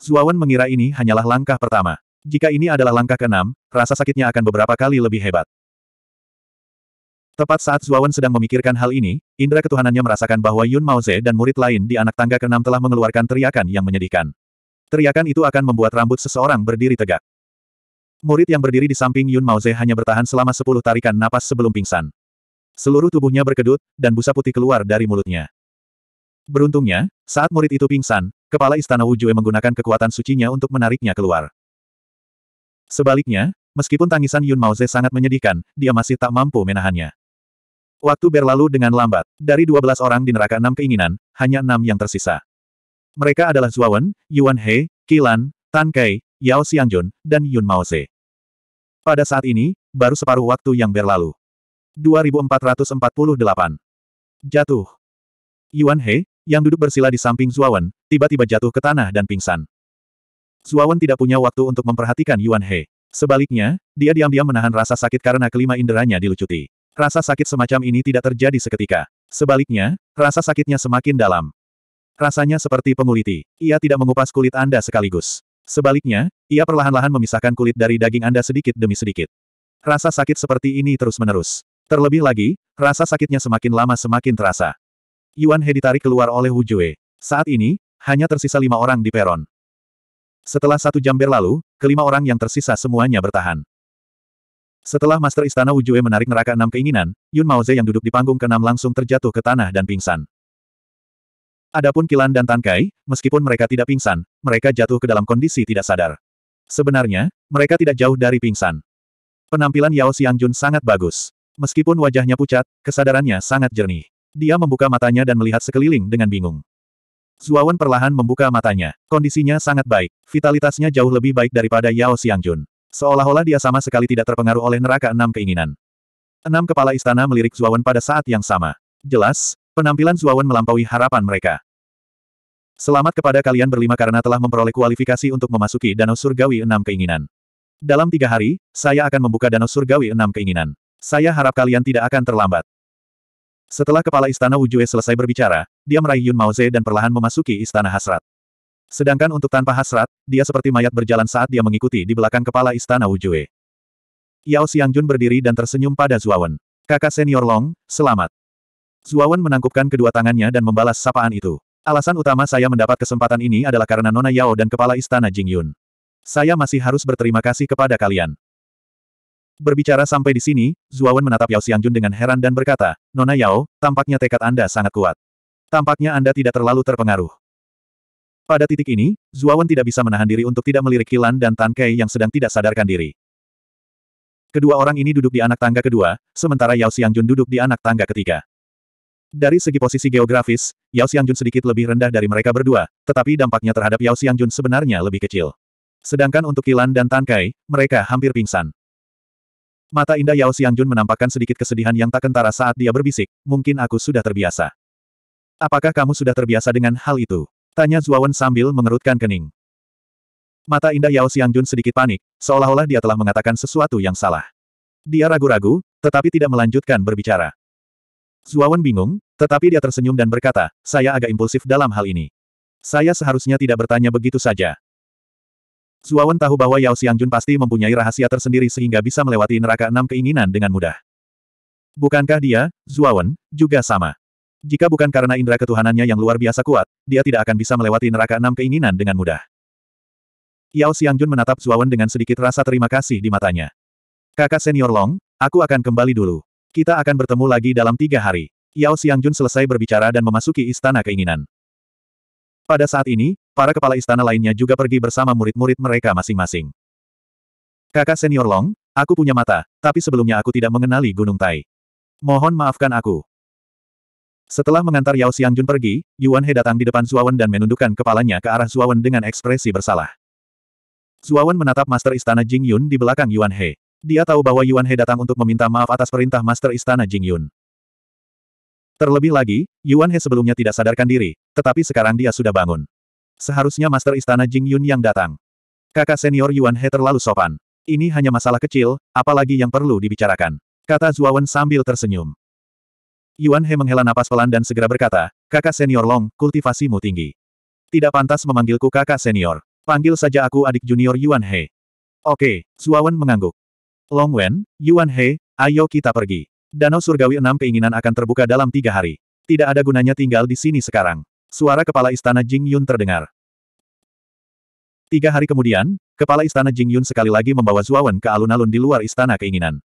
Speaker 1: Suawan mengira ini hanyalah langkah pertama. Jika ini adalah langkah keenam, rasa sakitnya akan beberapa kali lebih hebat. Tepat saat Zuawan sedang memikirkan hal ini, indera ketuhanannya merasakan bahwa Yun Maoze dan murid lain di anak tangga keenam telah mengeluarkan teriakan yang menyedihkan. Teriakan itu akan membuat rambut seseorang berdiri tegak. Murid yang berdiri di samping Yun Maoze hanya bertahan selama sepuluh tarikan napas sebelum pingsan. Seluruh tubuhnya berkedut, dan busa putih keluar dari mulutnya. Beruntungnya, saat murid itu pingsan, kepala istana Wujue menggunakan kekuatan sucinya untuk menariknya keluar. Sebaliknya, meskipun tangisan Yun Maoze sangat menyedihkan, dia masih tak mampu menahannya. Waktu berlalu dengan lambat. Dari 12 orang di neraka enam keinginan, hanya enam yang tersisa. Mereka adalah Zuawan, Yuan He, Qilan, Tan Kai, Yao Xiangjun, dan Yun Maoze. Pada saat ini, baru separuh waktu yang berlalu. 2448. Jatuh. Yuan He, yang duduk bersila di samping Zuawan, tiba-tiba jatuh ke tanah dan pingsan. Zuawan tidak punya waktu untuk memperhatikan Yuan He. Sebaliknya, dia diam-diam menahan rasa sakit karena kelima inderanya dilucuti. Rasa sakit semacam ini tidak terjadi seketika. Sebaliknya, rasa sakitnya semakin dalam. Rasanya seperti penguliti. Ia tidak mengupas kulit Anda sekaligus. Sebaliknya, ia perlahan-lahan memisahkan kulit dari daging Anda sedikit demi sedikit. Rasa sakit seperti ini terus-menerus. Terlebih lagi, rasa sakitnya semakin lama semakin terasa. Yuan He ditarik keluar oleh Wu Jue. Saat ini, hanya tersisa lima orang di peron. Setelah satu jam berlalu, kelima orang yang tersisa semuanya bertahan. Setelah Master Istana Wujue menarik neraka enam keinginan, Yun Maoze yang duduk di panggung keenam langsung terjatuh ke tanah dan pingsan. Adapun Kilan dan Tankai, meskipun mereka tidak pingsan, mereka jatuh ke dalam kondisi tidak sadar. Sebenarnya, mereka tidak jauh dari pingsan. Penampilan Yao Xiangjun sangat bagus. Meskipun wajahnya pucat, kesadarannya sangat jernih. Dia membuka matanya dan melihat sekeliling dengan bingung. Zuawan perlahan membuka matanya. Kondisinya sangat baik. Vitalitasnya jauh lebih baik daripada Yao Xiangjun. Seolah-olah dia sama sekali tidak terpengaruh oleh neraka enam keinginan. Enam kepala istana melirik Zuawan pada saat yang sama. Jelas, penampilan Zuawan melampaui harapan mereka. Selamat kepada kalian berlima karena telah memperoleh kualifikasi untuk memasuki Danau Surgawi enam keinginan. Dalam tiga hari, saya akan membuka Danau Surgawi enam keinginan. Saya harap kalian tidak akan terlambat. Setelah kepala istana Wujue selesai berbicara, dia meraih Yun Ze dan perlahan memasuki istana hasrat. Sedangkan untuk tanpa hasrat, dia seperti mayat berjalan saat dia mengikuti di belakang kepala istana Wujue. Yao Xiangjun berdiri dan tersenyum pada Zuawan. Kakak senior Long, selamat. Zuawan menangkupkan kedua tangannya dan membalas sapaan itu. Alasan utama saya mendapat kesempatan ini adalah karena Nona Yao dan kepala istana Jingyun. Saya masih harus berterima kasih kepada kalian. Berbicara sampai di sini, Zuawan menatap Yao Xiangjun dengan heran dan berkata, Nona Yao, tampaknya tekad Anda sangat kuat. Tampaknya Anda tidak terlalu terpengaruh. Pada titik ini, Zuawan tidak bisa menahan diri untuk tidak melirik Kilan dan Tan Kei yang sedang tidak sadarkan diri. Kedua orang ini duduk di anak tangga kedua, sementara Yao Xiangjun duduk di anak tangga ketiga. Dari segi posisi geografis, Yao Xiangjun sedikit lebih rendah dari mereka berdua, tetapi dampaknya terhadap Yao Xiangjun sebenarnya lebih kecil. Sedangkan untuk Kilan dan Tan Kai, mereka hampir pingsan. Mata indah Yao Xiangjun menampakkan sedikit kesedihan yang tak kentara saat dia berbisik, mungkin aku sudah terbiasa. Apakah kamu sudah terbiasa dengan hal itu? Tanya Zuawan sambil mengerutkan kening. Mata indah Yao Xiangjun sedikit panik, seolah-olah dia telah mengatakan sesuatu yang salah. Dia ragu-ragu, tetapi tidak melanjutkan berbicara. Zuawan bingung, tetapi dia tersenyum dan berkata, saya agak impulsif dalam hal ini. Saya seharusnya tidak bertanya begitu saja. Zuawan tahu bahwa Yao Xiangjun pasti mempunyai rahasia tersendiri sehingga bisa melewati neraka enam keinginan dengan mudah. Bukankah dia, Zuawan, juga sama? Jika bukan karena indera ketuhanannya yang luar biasa kuat, dia tidak akan bisa melewati neraka enam keinginan dengan mudah. Yao Xiangjun menatap Zuawan dengan sedikit rasa terima kasih di matanya. Kakak senior Long, aku akan kembali dulu. Kita akan bertemu lagi dalam tiga hari. Yao Xiangjun selesai berbicara dan memasuki istana keinginan. Pada saat ini, para kepala istana lainnya juga pergi bersama murid-murid mereka masing-masing. Kakak senior Long, aku punya mata, tapi sebelumnya aku tidak mengenali Gunung Tai. Mohon maafkan aku. Setelah mengantar Yao Xiangjun pergi, Yuan He datang di depan Zuawan dan menundukkan kepalanya ke arah Zuawan dengan ekspresi bersalah. Zuawan menatap Master Istana Jing Yun di belakang Yuan He. Dia tahu bahwa Yuan He datang untuk meminta maaf atas perintah Master Istana Jing Yun. Terlebih lagi, Yuan He sebelumnya tidak sadarkan diri, tetapi sekarang dia sudah bangun. Seharusnya Master Istana Jing Yun yang datang. Kakak senior Yuan He terlalu sopan. Ini hanya masalah kecil, apalagi yang perlu dibicarakan. Kata Zuawan sambil tersenyum. Yuan He menghela napas pelan dan segera berkata, kakak senior Long, kultivasimu tinggi. Tidak pantas memanggilku kakak senior. Panggil saja aku adik junior Yuan He. Oke, Zuawan mengangguk. Long Wen, Yuan He, ayo kita pergi. Danau Surgawi enam keinginan akan terbuka dalam tiga hari. Tidak ada gunanya tinggal di sini sekarang. Suara kepala istana Jing Yun terdengar. Tiga hari kemudian, kepala istana Jing Yun sekali lagi membawa Zuawan ke alun-alun di luar istana keinginan.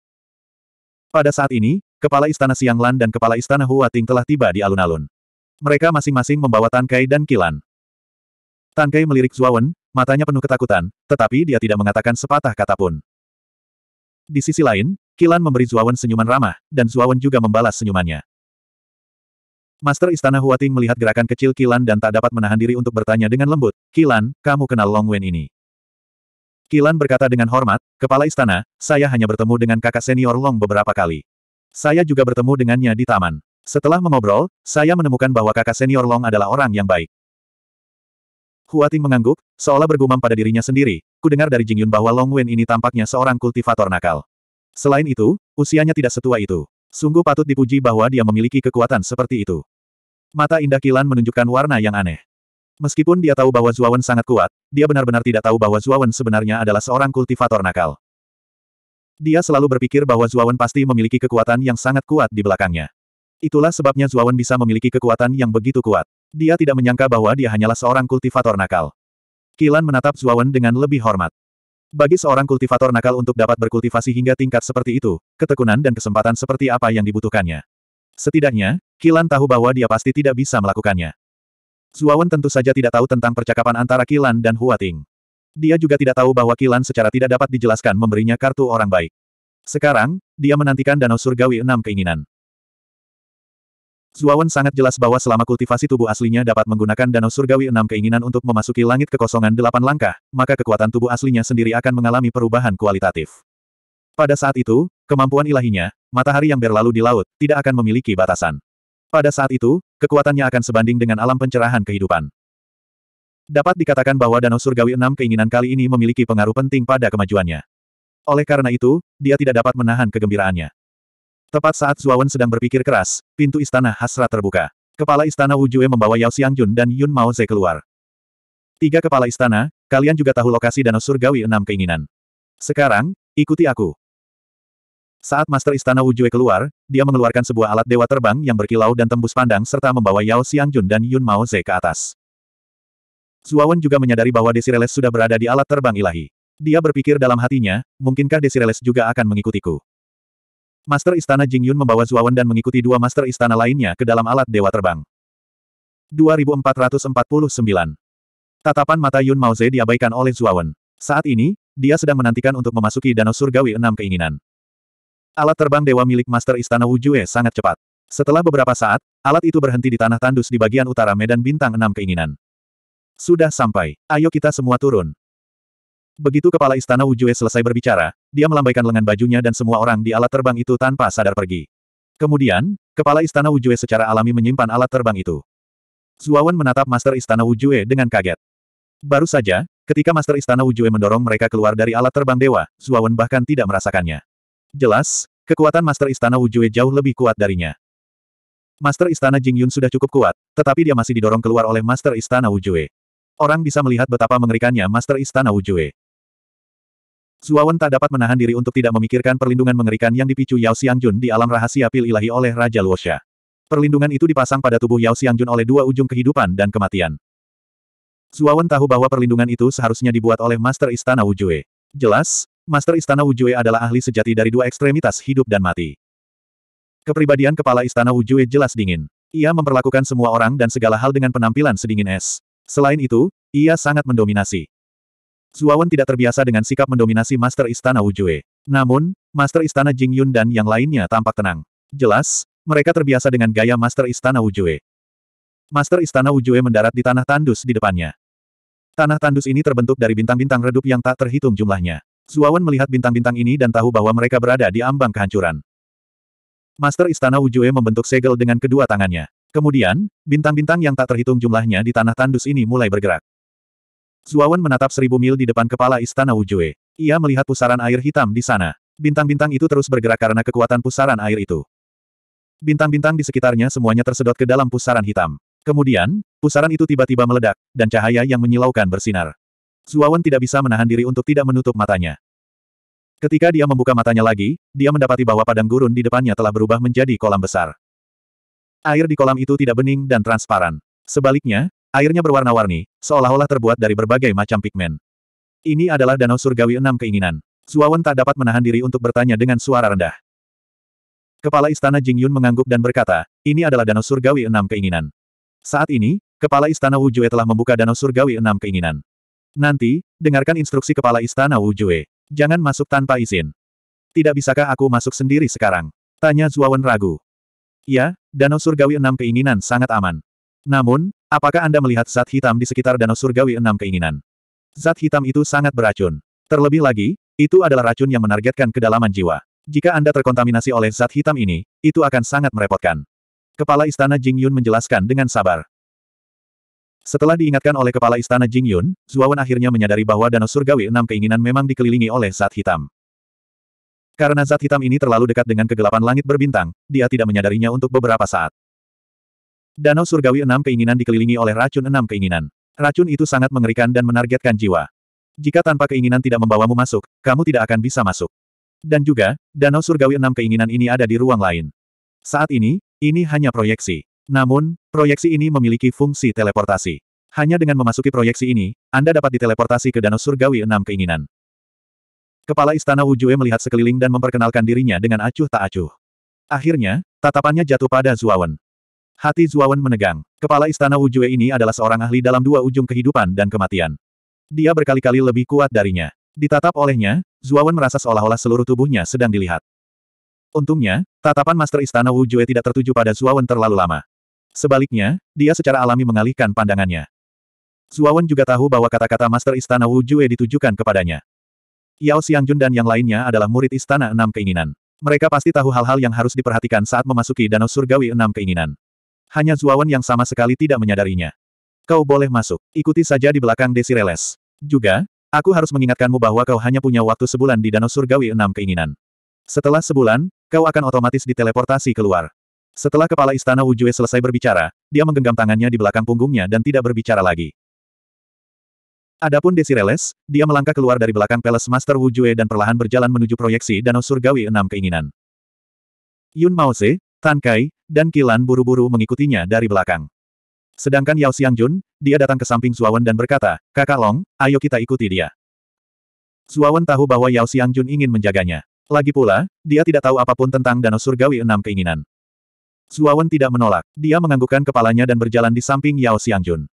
Speaker 1: Pada saat ini, Kepala Istana Sianglan dan Kepala Istana Huating telah tiba di alun-alun. Mereka masing-masing membawa tangkai dan kilan. Tangkai melirik Zuawan, matanya penuh ketakutan, tetapi dia tidak mengatakan sepatah kata pun. Di sisi lain, Kilan memberi Zuawan senyuman ramah, dan Zuawan juga membalas senyumannya. Master Istana Huating melihat gerakan kecil Kilan dan tak dapat menahan diri untuk bertanya dengan lembut, Kilan, kamu kenal Long Wen ini. Kilan berkata dengan hormat, Kepala Istana, saya hanya bertemu dengan kakak senior Long beberapa kali. Saya juga bertemu dengannya di taman. Setelah mengobrol, saya menemukan bahwa kakak senior Long adalah orang yang baik. Huating mengangguk, seolah bergumam pada dirinya sendiri, ku dengar dari Jingyun bahwa Long Wen ini tampaknya seorang kultivator nakal. Selain itu, usianya tidak setua itu. Sungguh patut dipuji bahwa dia memiliki kekuatan seperti itu. Mata indah Kilan menunjukkan warna yang aneh. Meskipun dia tahu bahwa Zuawan sangat kuat, dia benar-benar tidak tahu bahwa Zuawan sebenarnya adalah seorang kultivator nakal. Dia selalu berpikir bahwa Zuawan pasti memiliki kekuatan yang sangat kuat di belakangnya. Itulah sebabnya Zuawan bisa memiliki kekuatan yang begitu kuat. Dia tidak menyangka bahwa dia hanyalah seorang kultivator nakal. Kilan menatap Zuawan dengan lebih hormat. Bagi seorang kultivator nakal untuk dapat berkultivasi hingga tingkat seperti itu, ketekunan dan kesempatan seperti apa yang dibutuhkannya. Setidaknya, Kilan tahu bahwa dia pasti tidak bisa melakukannya. Zuawan tentu saja tidak tahu tentang percakapan antara Kilan dan Huating. Dia juga tidak tahu bahwa Kilan secara tidak dapat dijelaskan memberinya kartu orang baik. Sekarang, dia menantikan Danau Surgawi enam keinginan. Zuawan sangat jelas bahwa selama kultivasi tubuh aslinya dapat menggunakan Danau Surgawi enam keinginan untuk memasuki langit kekosongan delapan langkah, maka kekuatan tubuh aslinya sendiri akan mengalami perubahan kualitatif. Pada saat itu, kemampuan ilahinya, matahari yang berlalu di laut, tidak akan memiliki batasan. Pada saat itu, kekuatannya akan sebanding dengan alam pencerahan kehidupan. Dapat dikatakan bahwa Danau Surgawi enam keinginan kali ini memiliki pengaruh penting pada kemajuannya. Oleh karena itu, dia tidak dapat menahan kegembiraannya. Tepat saat Zuawan sedang berpikir keras, pintu istana hasrat terbuka. Kepala istana Wujue membawa Yao Xiangjun dan Yun Mao Ze keluar. Tiga kepala istana, kalian juga tahu lokasi Danau Surgawi enam keinginan. Sekarang, ikuti aku. Saat Master Istana Wujue keluar, dia mengeluarkan sebuah alat dewa terbang yang berkilau dan tembus pandang serta membawa Yao Xiangjun dan Yun Mao Ze ke atas. Zuawan juga menyadari bahwa Desireles sudah berada di alat terbang ilahi. Dia berpikir dalam hatinya, mungkinkah Desireles juga akan mengikutiku? Master Istana Jingyun membawa Zuawan dan mengikuti dua Master Istana lainnya ke dalam alat Dewa Terbang. 2449 Tatapan mata Yun Mauze diabaikan oleh Zuawan. Saat ini, dia sedang menantikan untuk memasuki Danau Surgawi enam keinginan. Alat terbang dewa milik Master Istana Wujue sangat cepat. Setelah beberapa saat, alat itu berhenti di tanah tandus di bagian utara Medan Bintang enam keinginan. Sudah sampai, ayo kita semua turun. Begitu kepala istana Wujue selesai berbicara, dia melambaikan lengan bajunya dan semua orang di alat terbang itu tanpa sadar pergi. Kemudian, kepala istana Wujue secara alami menyimpan alat terbang itu. Zuawan menatap Master Istana Wujue dengan kaget. Baru saja, ketika Master Istana Wujue mendorong mereka keluar dari alat terbang dewa, Zuawan bahkan tidak merasakannya. Jelas, kekuatan Master Istana Wujue jauh lebih kuat darinya. Master Istana Jingyun sudah cukup kuat, tetapi dia masih didorong keluar oleh Master Istana Wujue. Orang bisa melihat betapa mengerikannya Master Istana Wujue. Zuawan tak dapat menahan diri untuk tidak memikirkan perlindungan mengerikan yang dipicu Yao Xiangjun di alam rahasia pil ilahi oleh Raja Luosha. Perlindungan itu dipasang pada tubuh Yao Xiangjun oleh dua ujung kehidupan dan kematian. Zuawan tahu bahwa perlindungan itu seharusnya dibuat oleh Master Istana Wujue. Jelas, Master Istana Wujue adalah ahli sejati dari dua ekstremitas hidup dan mati. Kepribadian kepala Istana Wujue jelas dingin. Ia memperlakukan semua orang dan segala hal dengan penampilan sedingin es. Selain itu, ia sangat mendominasi. Zuawan tidak terbiasa dengan sikap mendominasi Master Istana Wujue. Namun, Master Istana Jingyun dan yang lainnya tampak tenang. Jelas, mereka terbiasa dengan gaya Master Istana Wujue. Master Istana Wujue mendarat di tanah tandus di depannya. Tanah tandus ini terbentuk dari bintang-bintang redup yang tak terhitung jumlahnya. Zuawan melihat bintang-bintang ini dan tahu bahwa mereka berada di ambang kehancuran. Master Istana Wujue membentuk segel dengan kedua tangannya. Kemudian, bintang-bintang yang tak terhitung jumlahnya di tanah tandus ini mulai bergerak. Zuawan menatap seribu mil di depan kepala istana Wujue. Ia melihat pusaran air hitam di sana. Bintang-bintang itu terus bergerak karena kekuatan pusaran air itu. Bintang-bintang di sekitarnya semuanya tersedot ke dalam pusaran hitam. Kemudian, pusaran itu tiba-tiba meledak, dan cahaya yang menyilaukan bersinar. Zuawan tidak bisa menahan diri untuk tidak menutup matanya. Ketika dia membuka matanya lagi, dia mendapati bahwa padang gurun di depannya telah berubah menjadi kolam besar. Air di kolam itu tidak bening dan transparan. Sebaliknya, airnya berwarna-warni, seolah-olah terbuat dari berbagai macam pigmen. Ini adalah danau surgawi enam keinginan. Zuawan tak dapat menahan diri untuk bertanya dengan suara rendah. Kepala Istana Jingyun mengangguk dan berkata, ini adalah danau surgawi enam keinginan. Saat ini, Kepala Istana Wujue telah membuka danau surgawi enam keinginan. Nanti, dengarkan instruksi Kepala Istana Wujue. Jangan masuk tanpa izin. Tidak bisakah aku masuk sendiri sekarang? Tanya Zuawan ragu. Ya, Danau Surgawi Enam Keinginan sangat aman. Namun, apakah Anda melihat zat hitam di sekitar Danau Surgawi Enam Keinginan? Zat hitam itu sangat beracun. Terlebih lagi, itu adalah racun yang menargetkan kedalaman jiwa. Jika Anda terkontaminasi oleh zat hitam ini, itu akan sangat merepotkan. Kepala Istana Jing Yun menjelaskan dengan sabar. Setelah diingatkan oleh Kepala Istana Jing Yun, Zuawan akhirnya menyadari bahwa Danau Surgawi Enam Keinginan memang dikelilingi oleh zat hitam. Karena zat hitam ini terlalu dekat dengan kegelapan langit berbintang, dia tidak menyadarinya untuk beberapa saat. Danau Surgawi Enam Keinginan dikelilingi oleh racun enam keinginan. Racun itu sangat mengerikan dan menargetkan jiwa. Jika tanpa keinginan tidak membawamu masuk, kamu tidak akan bisa masuk. Dan juga, Danau Surgawi Enam Keinginan ini ada di ruang lain. Saat ini, ini hanya proyeksi. Namun, proyeksi ini memiliki fungsi teleportasi. Hanya dengan memasuki proyeksi ini, Anda dapat diteleportasi ke Danau Surgawi Enam Keinginan. Kepala Istana Wujue melihat sekeliling dan memperkenalkan dirinya dengan acuh tak acuh. Akhirnya, tatapannya jatuh pada Zuawan. Hati Zuawan menegang. Kepala Istana Wujue ini adalah seorang ahli dalam dua ujung kehidupan dan kematian. Dia berkali-kali lebih kuat darinya. Ditatap olehnya, Zuawan merasa seolah-olah seluruh tubuhnya sedang dilihat. Untungnya, tatapan Master Istana Wujue tidak tertuju pada Zuawan terlalu lama. Sebaliknya, dia secara alami mengalihkan pandangannya. Zuawan juga tahu bahwa kata-kata Master Istana Wu Jue ditujukan kepadanya. Yao Xiangjun dan yang lainnya adalah murid Istana Enam Keinginan. Mereka pasti tahu hal-hal yang harus diperhatikan saat memasuki Danau Surgawi Enam Keinginan. Hanya Zuawan yang sama sekali tidak menyadarinya. Kau boleh masuk. Ikuti saja di belakang Desireles. Juga, aku harus mengingatkanmu bahwa kau hanya punya waktu sebulan di Danau Surgawi Enam Keinginan. Setelah sebulan, kau akan otomatis diteleportasi keluar. Setelah kepala istana Wujue selesai berbicara, dia menggenggam tangannya di belakang punggungnya dan tidak berbicara lagi. Adapun Desireles, dia melangkah keluar dari belakang peles Master Wu Jue dan perlahan berjalan menuju proyeksi Danau Surgawi Enam Keinginan. Yun Maose, Tan Kai, dan Kilan buru-buru mengikutinya dari belakang. Sedangkan Yao Xiangjun, dia datang ke samping Zuawan dan berkata, Kakak Long, ayo kita ikuti dia. Zuawan tahu bahwa Yao Xiangjun ingin menjaganya. Lagi pula, dia tidak tahu apapun tentang Danau Surgawi Enam Keinginan. Zuawan tidak menolak. Dia menganggukkan kepalanya dan berjalan di samping Yao Xiangjun.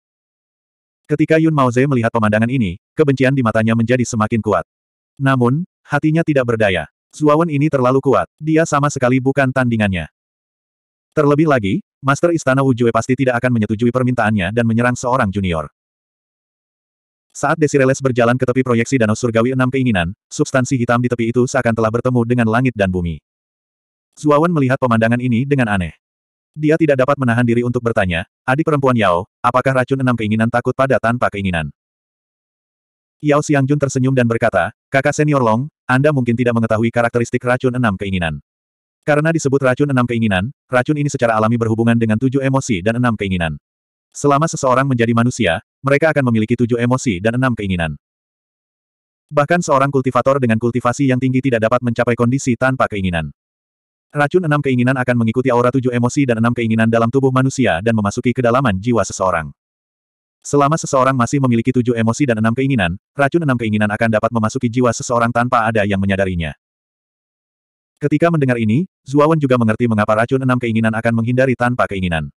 Speaker 1: Ketika Yun Maoze melihat pemandangan ini, kebencian di matanya menjadi semakin kuat. Namun, hatinya tidak berdaya. Zuawan ini terlalu kuat, dia sama sekali bukan tandingannya. Terlebih lagi, Master Istana Wujue pasti tidak akan menyetujui permintaannya dan menyerang seorang junior. Saat Desireles berjalan ke tepi proyeksi Danau Surgawi Enam Keinginan, substansi hitam di tepi itu seakan telah bertemu dengan langit dan bumi. Zuawan melihat pemandangan ini dengan aneh. Dia tidak dapat menahan diri untuk bertanya, adik perempuan Yao, apakah racun enam keinginan takut pada tanpa keinginan? Yao Xiangjun tersenyum dan berkata, kakak senior Long, Anda mungkin tidak mengetahui karakteristik racun enam keinginan. Karena disebut racun enam keinginan, racun ini secara alami berhubungan dengan tujuh emosi dan enam keinginan. Selama seseorang menjadi manusia, mereka akan memiliki tujuh emosi dan enam keinginan. Bahkan seorang kultivator dengan kultivasi yang tinggi tidak dapat mencapai kondisi tanpa keinginan. Racun enam keinginan akan mengikuti aura tujuh emosi dan enam keinginan dalam tubuh manusia dan memasuki kedalaman jiwa seseorang. Selama seseorang masih memiliki tujuh emosi dan enam keinginan, racun enam keinginan akan dapat memasuki jiwa seseorang tanpa ada yang menyadarinya. Ketika mendengar ini, Zuawan juga mengerti mengapa racun enam keinginan akan menghindari tanpa keinginan.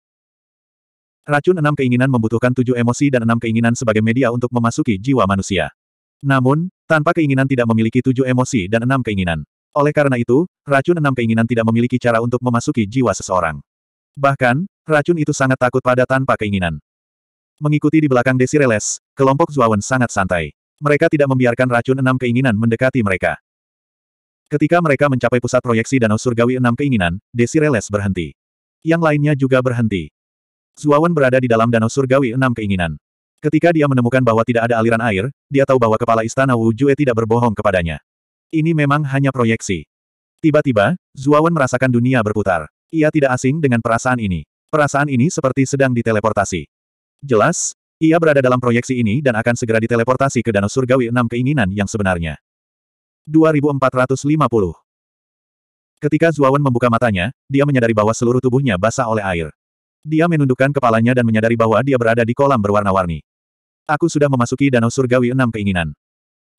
Speaker 1: Racun enam keinginan membutuhkan tujuh emosi dan enam keinginan sebagai media untuk memasuki jiwa manusia. Namun, tanpa keinginan tidak memiliki tujuh emosi dan enam keinginan. Oleh karena itu, racun enam keinginan tidak memiliki cara untuk memasuki jiwa seseorang. Bahkan, racun itu sangat takut pada tanpa keinginan. Mengikuti di belakang Desireles, kelompok Zuawan sangat santai. Mereka tidak membiarkan racun enam keinginan mendekati mereka. Ketika mereka mencapai pusat proyeksi danau surgawi enam keinginan, Desireles berhenti. Yang lainnya juga berhenti. Zuawan berada di dalam danau surgawi enam keinginan. Ketika dia menemukan bahwa tidak ada aliran air, dia tahu bahwa kepala istana Wu Jue tidak berbohong kepadanya. Ini memang hanya proyeksi. Tiba-tiba, Zuawan merasakan dunia berputar. Ia tidak asing dengan perasaan ini. Perasaan ini seperti sedang diteleportasi. Jelas, ia berada dalam proyeksi ini dan akan segera diteleportasi ke Danau Surgawi Enam keinginan yang sebenarnya. 2450 Ketika Zuawan membuka matanya, dia menyadari bahwa seluruh tubuhnya basah oleh air. Dia menundukkan kepalanya dan menyadari bahwa dia berada di kolam berwarna-warni. Aku sudah memasuki Danau Surgawi Enam keinginan.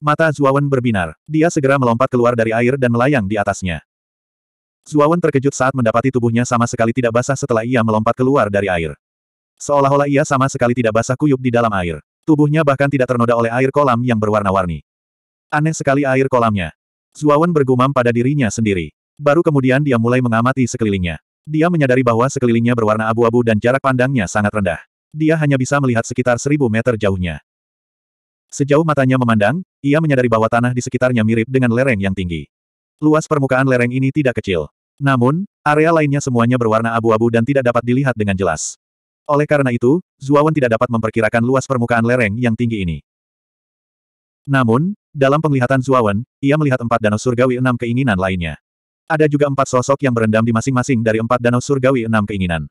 Speaker 1: Mata Zuawan berbinar. Dia segera melompat keluar dari air dan melayang di atasnya. Zuawan terkejut saat mendapati tubuhnya sama sekali tidak basah setelah ia melompat keluar dari air. Seolah-olah ia sama sekali tidak basah kuyup di dalam air. Tubuhnya bahkan tidak ternoda oleh air kolam yang berwarna-warni. Aneh sekali air kolamnya. Zuawan bergumam pada dirinya sendiri. Baru kemudian dia mulai mengamati sekelilingnya. Dia menyadari bahwa sekelilingnya berwarna abu-abu dan jarak pandangnya sangat rendah. Dia hanya bisa melihat sekitar seribu meter jauhnya. Sejauh matanya memandang, ia menyadari bahwa tanah di sekitarnya mirip dengan lereng yang tinggi. Luas permukaan lereng ini tidak kecil. Namun, area lainnya semuanya berwarna abu-abu dan tidak dapat dilihat dengan jelas. Oleh karena itu, Zuawan tidak dapat memperkirakan luas permukaan lereng yang tinggi ini. Namun, dalam penglihatan Zuawan, ia melihat empat danau surgawi enam keinginan lainnya. Ada juga empat sosok yang berendam di masing-masing dari empat danau surgawi enam keinginan.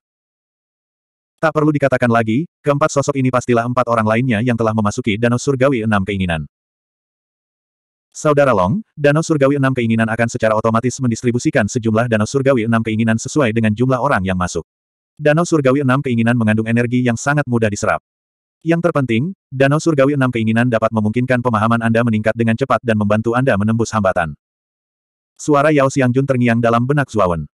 Speaker 1: Tak perlu dikatakan lagi, keempat sosok ini pastilah empat orang lainnya yang telah memasuki Danau Surgawi Enam Keinginan. Saudara Long, Danau Surgawi Enam Keinginan akan secara otomatis mendistribusikan sejumlah Danau Surgawi Enam Keinginan sesuai dengan jumlah orang yang masuk. Danau Surgawi Enam Keinginan mengandung energi yang sangat mudah diserap. Yang terpenting, Danau Surgawi Enam Keinginan dapat memungkinkan pemahaman Anda meningkat dengan cepat dan membantu Anda menembus hambatan. Suara Yao Xiangjun terngiang dalam benak Zuawan.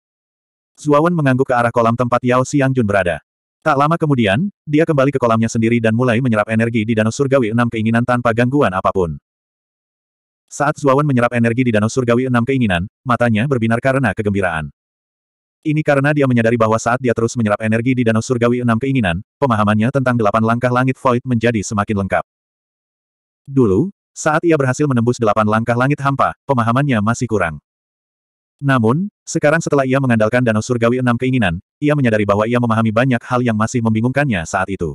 Speaker 1: Zuawan mengangguk ke arah kolam tempat Yao Xiangjun berada. Tak lama kemudian, dia kembali ke kolamnya sendiri dan mulai menyerap energi di danau surgawi enam keinginan tanpa gangguan apapun. Saat Zuawan menyerap energi di danau surgawi enam keinginan, matanya berbinar karena kegembiraan. Ini karena dia menyadari bahwa saat dia terus menyerap energi di danau surgawi enam keinginan, pemahamannya tentang delapan langkah langit void menjadi semakin lengkap. Dulu, saat ia berhasil menembus delapan langkah langit hampa, pemahamannya masih kurang. Namun, sekarang setelah ia mengandalkan danau surgawi enam keinginan, ia menyadari bahwa ia memahami banyak hal yang masih membingungkannya saat itu.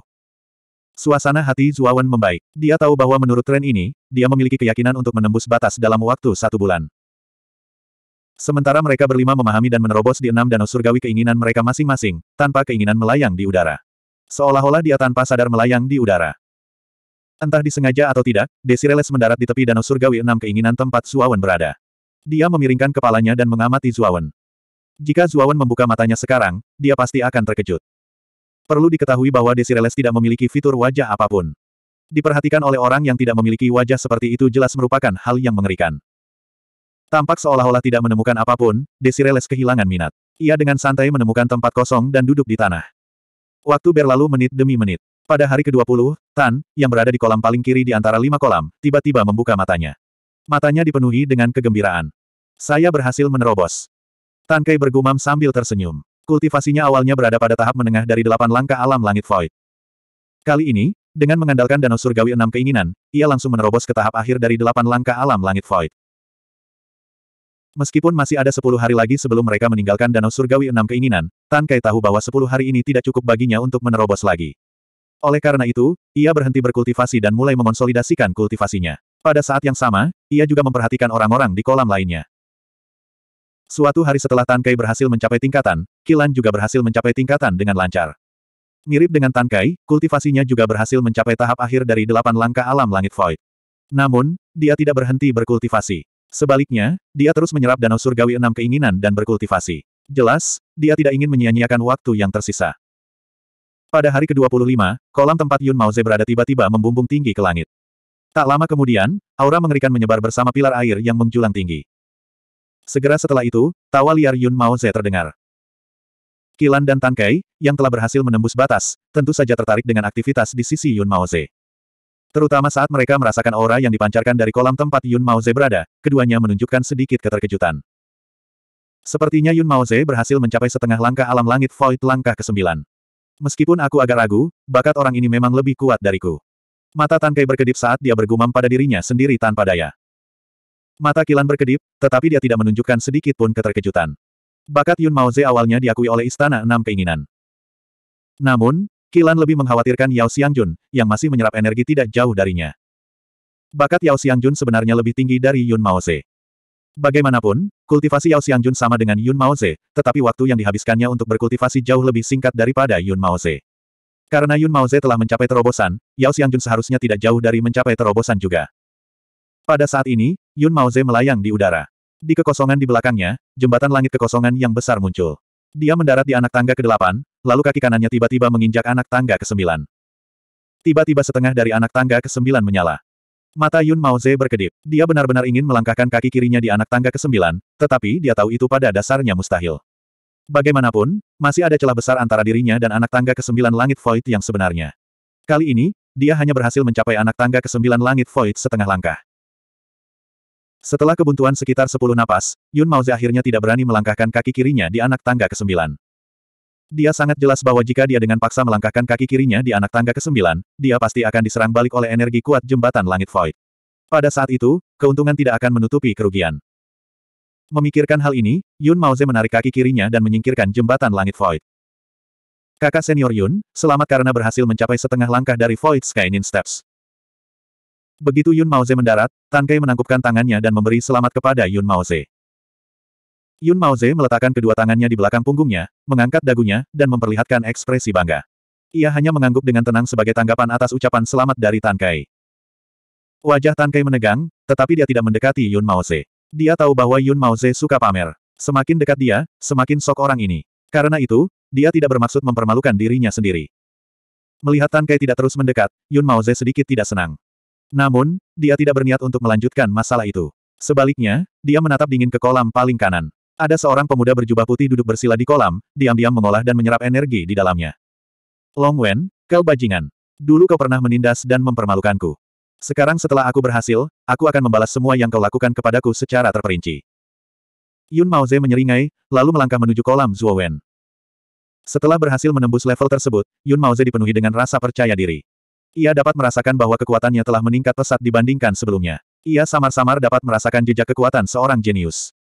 Speaker 1: Suasana hati Zuawan membaik. Dia tahu bahwa menurut tren ini, dia memiliki keyakinan untuk menembus batas dalam waktu satu bulan. Sementara mereka berlima memahami dan menerobos di enam danau surgawi keinginan mereka masing-masing, tanpa keinginan melayang di udara. Seolah-olah dia tanpa sadar melayang di udara. Entah disengaja atau tidak, Desireles mendarat di tepi danau surgawi enam keinginan tempat Suawan berada. Dia memiringkan kepalanya dan mengamati Zuawan. Jika Zuawan membuka matanya sekarang, dia pasti akan terkejut. Perlu diketahui bahwa Desireles tidak memiliki fitur wajah apapun. Diperhatikan oleh orang yang tidak memiliki wajah seperti itu jelas merupakan hal yang mengerikan. Tampak seolah-olah tidak menemukan apapun, Desireles kehilangan minat. Ia dengan santai menemukan tempat kosong dan duduk di tanah. Waktu berlalu menit demi menit. Pada hari ke-20, Tan, yang berada di kolam paling kiri di antara lima kolam, tiba-tiba membuka matanya. Matanya dipenuhi dengan kegembiraan. Saya berhasil menerobos. Tankei bergumam sambil tersenyum. Kultivasinya awalnya berada pada tahap menengah dari delapan langkah alam langit void. Kali ini, dengan mengandalkan danau surgawi enam keinginan, ia langsung menerobos ke tahap akhir dari delapan langkah alam langit void. Meskipun masih ada sepuluh hari lagi sebelum mereka meninggalkan danau surgawi enam keinginan, Tan tahu bahwa sepuluh hari ini tidak cukup baginya untuk menerobos lagi. Oleh karena itu, ia berhenti berkultivasi dan mulai mengonsolidasikan kultivasinya. Pada saat yang sama, ia juga memperhatikan orang-orang di kolam lainnya. Suatu hari setelah Tankai berhasil mencapai tingkatan, Kilan juga berhasil mencapai tingkatan dengan lancar. Mirip dengan Tankai, kultivasinya juga berhasil mencapai tahap akhir dari delapan langkah alam langit void. Namun, dia tidak berhenti berkultivasi. Sebaliknya, dia terus menyerap danau surgawi enam keinginan dan berkultivasi. Jelas, dia tidak ingin menyia-nyiakan waktu yang tersisa. Pada hari ke-25, kolam tempat Yun Maoze berada tiba-tiba membumbung tinggi ke langit. Tak lama kemudian, aura mengerikan menyebar bersama pilar air yang menjulang tinggi. Segera setelah itu, tawa liar Yun Mao Zhe terdengar. Kilan dan tangkai, yang telah berhasil menembus batas, tentu saja tertarik dengan aktivitas di sisi Yun Mao Zhe. Terutama saat mereka merasakan aura yang dipancarkan dari kolam tempat Yun Mao Zhe berada, keduanya menunjukkan sedikit keterkejutan. Sepertinya Yun Mao Zhe berhasil mencapai setengah langkah alam langit Void langkah ke-9. Meskipun aku agak ragu, bakat orang ini memang lebih kuat dariku. Mata Tangkai berkedip saat dia bergumam pada dirinya sendiri tanpa daya. Mata Kilan berkedip, tetapi dia tidak menunjukkan sedikit pun keterkejutan. Bakat Yun Maoze awalnya diakui oleh Istana Enam Keinginan. Namun, Kilan lebih mengkhawatirkan Yao Xiangjun, yang masih menyerap energi tidak jauh darinya. Bakat Yao Xiangjun sebenarnya lebih tinggi dari Yun Maoze. Bagaimanapun, kultivasi Yao Xiangjun sama dengan Yun Maoze, tetapi waktu yang dihabiskannya untuk berkultivasi jauh lebih singkat daripada Yun Maoze. Karena Yun Maoze telah mencapai terobosan, Yao Xiangjun seharusnya tidak jauh dari mencapai terobosan juga. Pada saat ini, Yun Maoze melayang di udara. Di kekosongan di belakangnya, jembatan langit kekosongan yang besar muncul. Dia mendarat di anak tangga ke-8, lalu kaki kanannya tiba-tiba menginjak anak tangga ke-9. Tiba-tiba setengah dari anak tangga ke-9 menyala. Mata Yun Maoze berkedip. Dia benar-benar ingin melangkahkan kaki kirinya di anak tangga ke-9, tetapi dia tahu itu pada dasarnya mustahil. Bagaimanapun, masih ada celah besar antara dirinya dan anak tangga ke-9 langit void yang sebenarnya. Kali ini, dia hanya berhasil mencapai anak tangga ke-9 langit void setengah langkah. Setelah kebuntuan sekitar sepuluh napas, Yun Mao akhirnya tidak berani melangkahkan kaki kirinya di anak tangga kesembilan. Dia sangat jelas bahwa jika dia dengan paksa melangkahkan kaki kirinya di anak tangga kesembilan, dia pasti akan diserang balik oleh energi kuat jembatan langit void. Pada saat itu, keuntungan tidak akan menutupi kerugian. Memikirkan hal ini, Yun Mao menarik kaki kirinya dan menyingkirkan jembatan langit Void. Kakak senior Yun, selamat karena berhasil mencapai setengah langkah dari Void Sky Nin Steps. Begitu Yun Maoze mendarat, Tan Kai menangkupkan tangannya dan memberi selamat kepada Yun Maoze. Yun Maoze meletakkan kedua tangannya di belakang punggungnya, mengangkat dagunya, dan memperlihatkan ekspresi bangga. Ia hanya mengangguk dengan tenang sebagai tanggapan atas ucapan selamat dari Tan Kai. Wajah Tan Kai menegang, tetapi dia tidak mendekati Yun Maoze. Dia tahu bahwa Yun Maoze suka pamer. Semakin dekat dia, semakin sok orang ini. Karena itu, dia tidak bermaksud mempermalukan dirinya sendiri. Melihat Tan Kai tidak terus mendekat, Yun Maoze sedikit tidak senang. Namun, dia tidak berniat untuk melanjutkan masalah itu. Sebaliknya, dia menatap dingin ke kolam paling kanan. Ada seorang pemuda berjubah putih duduk bersila di kolam, diam-diam mengolah dan menyerap energi di dalamnya. Long Wen, kau bajingan. Dulu kau pernah menindas dan mempermalukanku. Sekarang setelah aku berhasil, aku akan membalas semua yang kau lakukan kepadaku secara terperinci. Yun Maoze menyeringai, lalu melangkah menuju kolam Zuo Wen. Setelah berhasil menembus level tersebut, Yun Maoze dipenuhi dengan rasa percaya diri. Ia dapat merasakan bahwa kekuatannya telah meningkat pesat dibandingkan sebelumnya. Ia samar-samar dapat merasakan jejak kekuatan seorang jenius.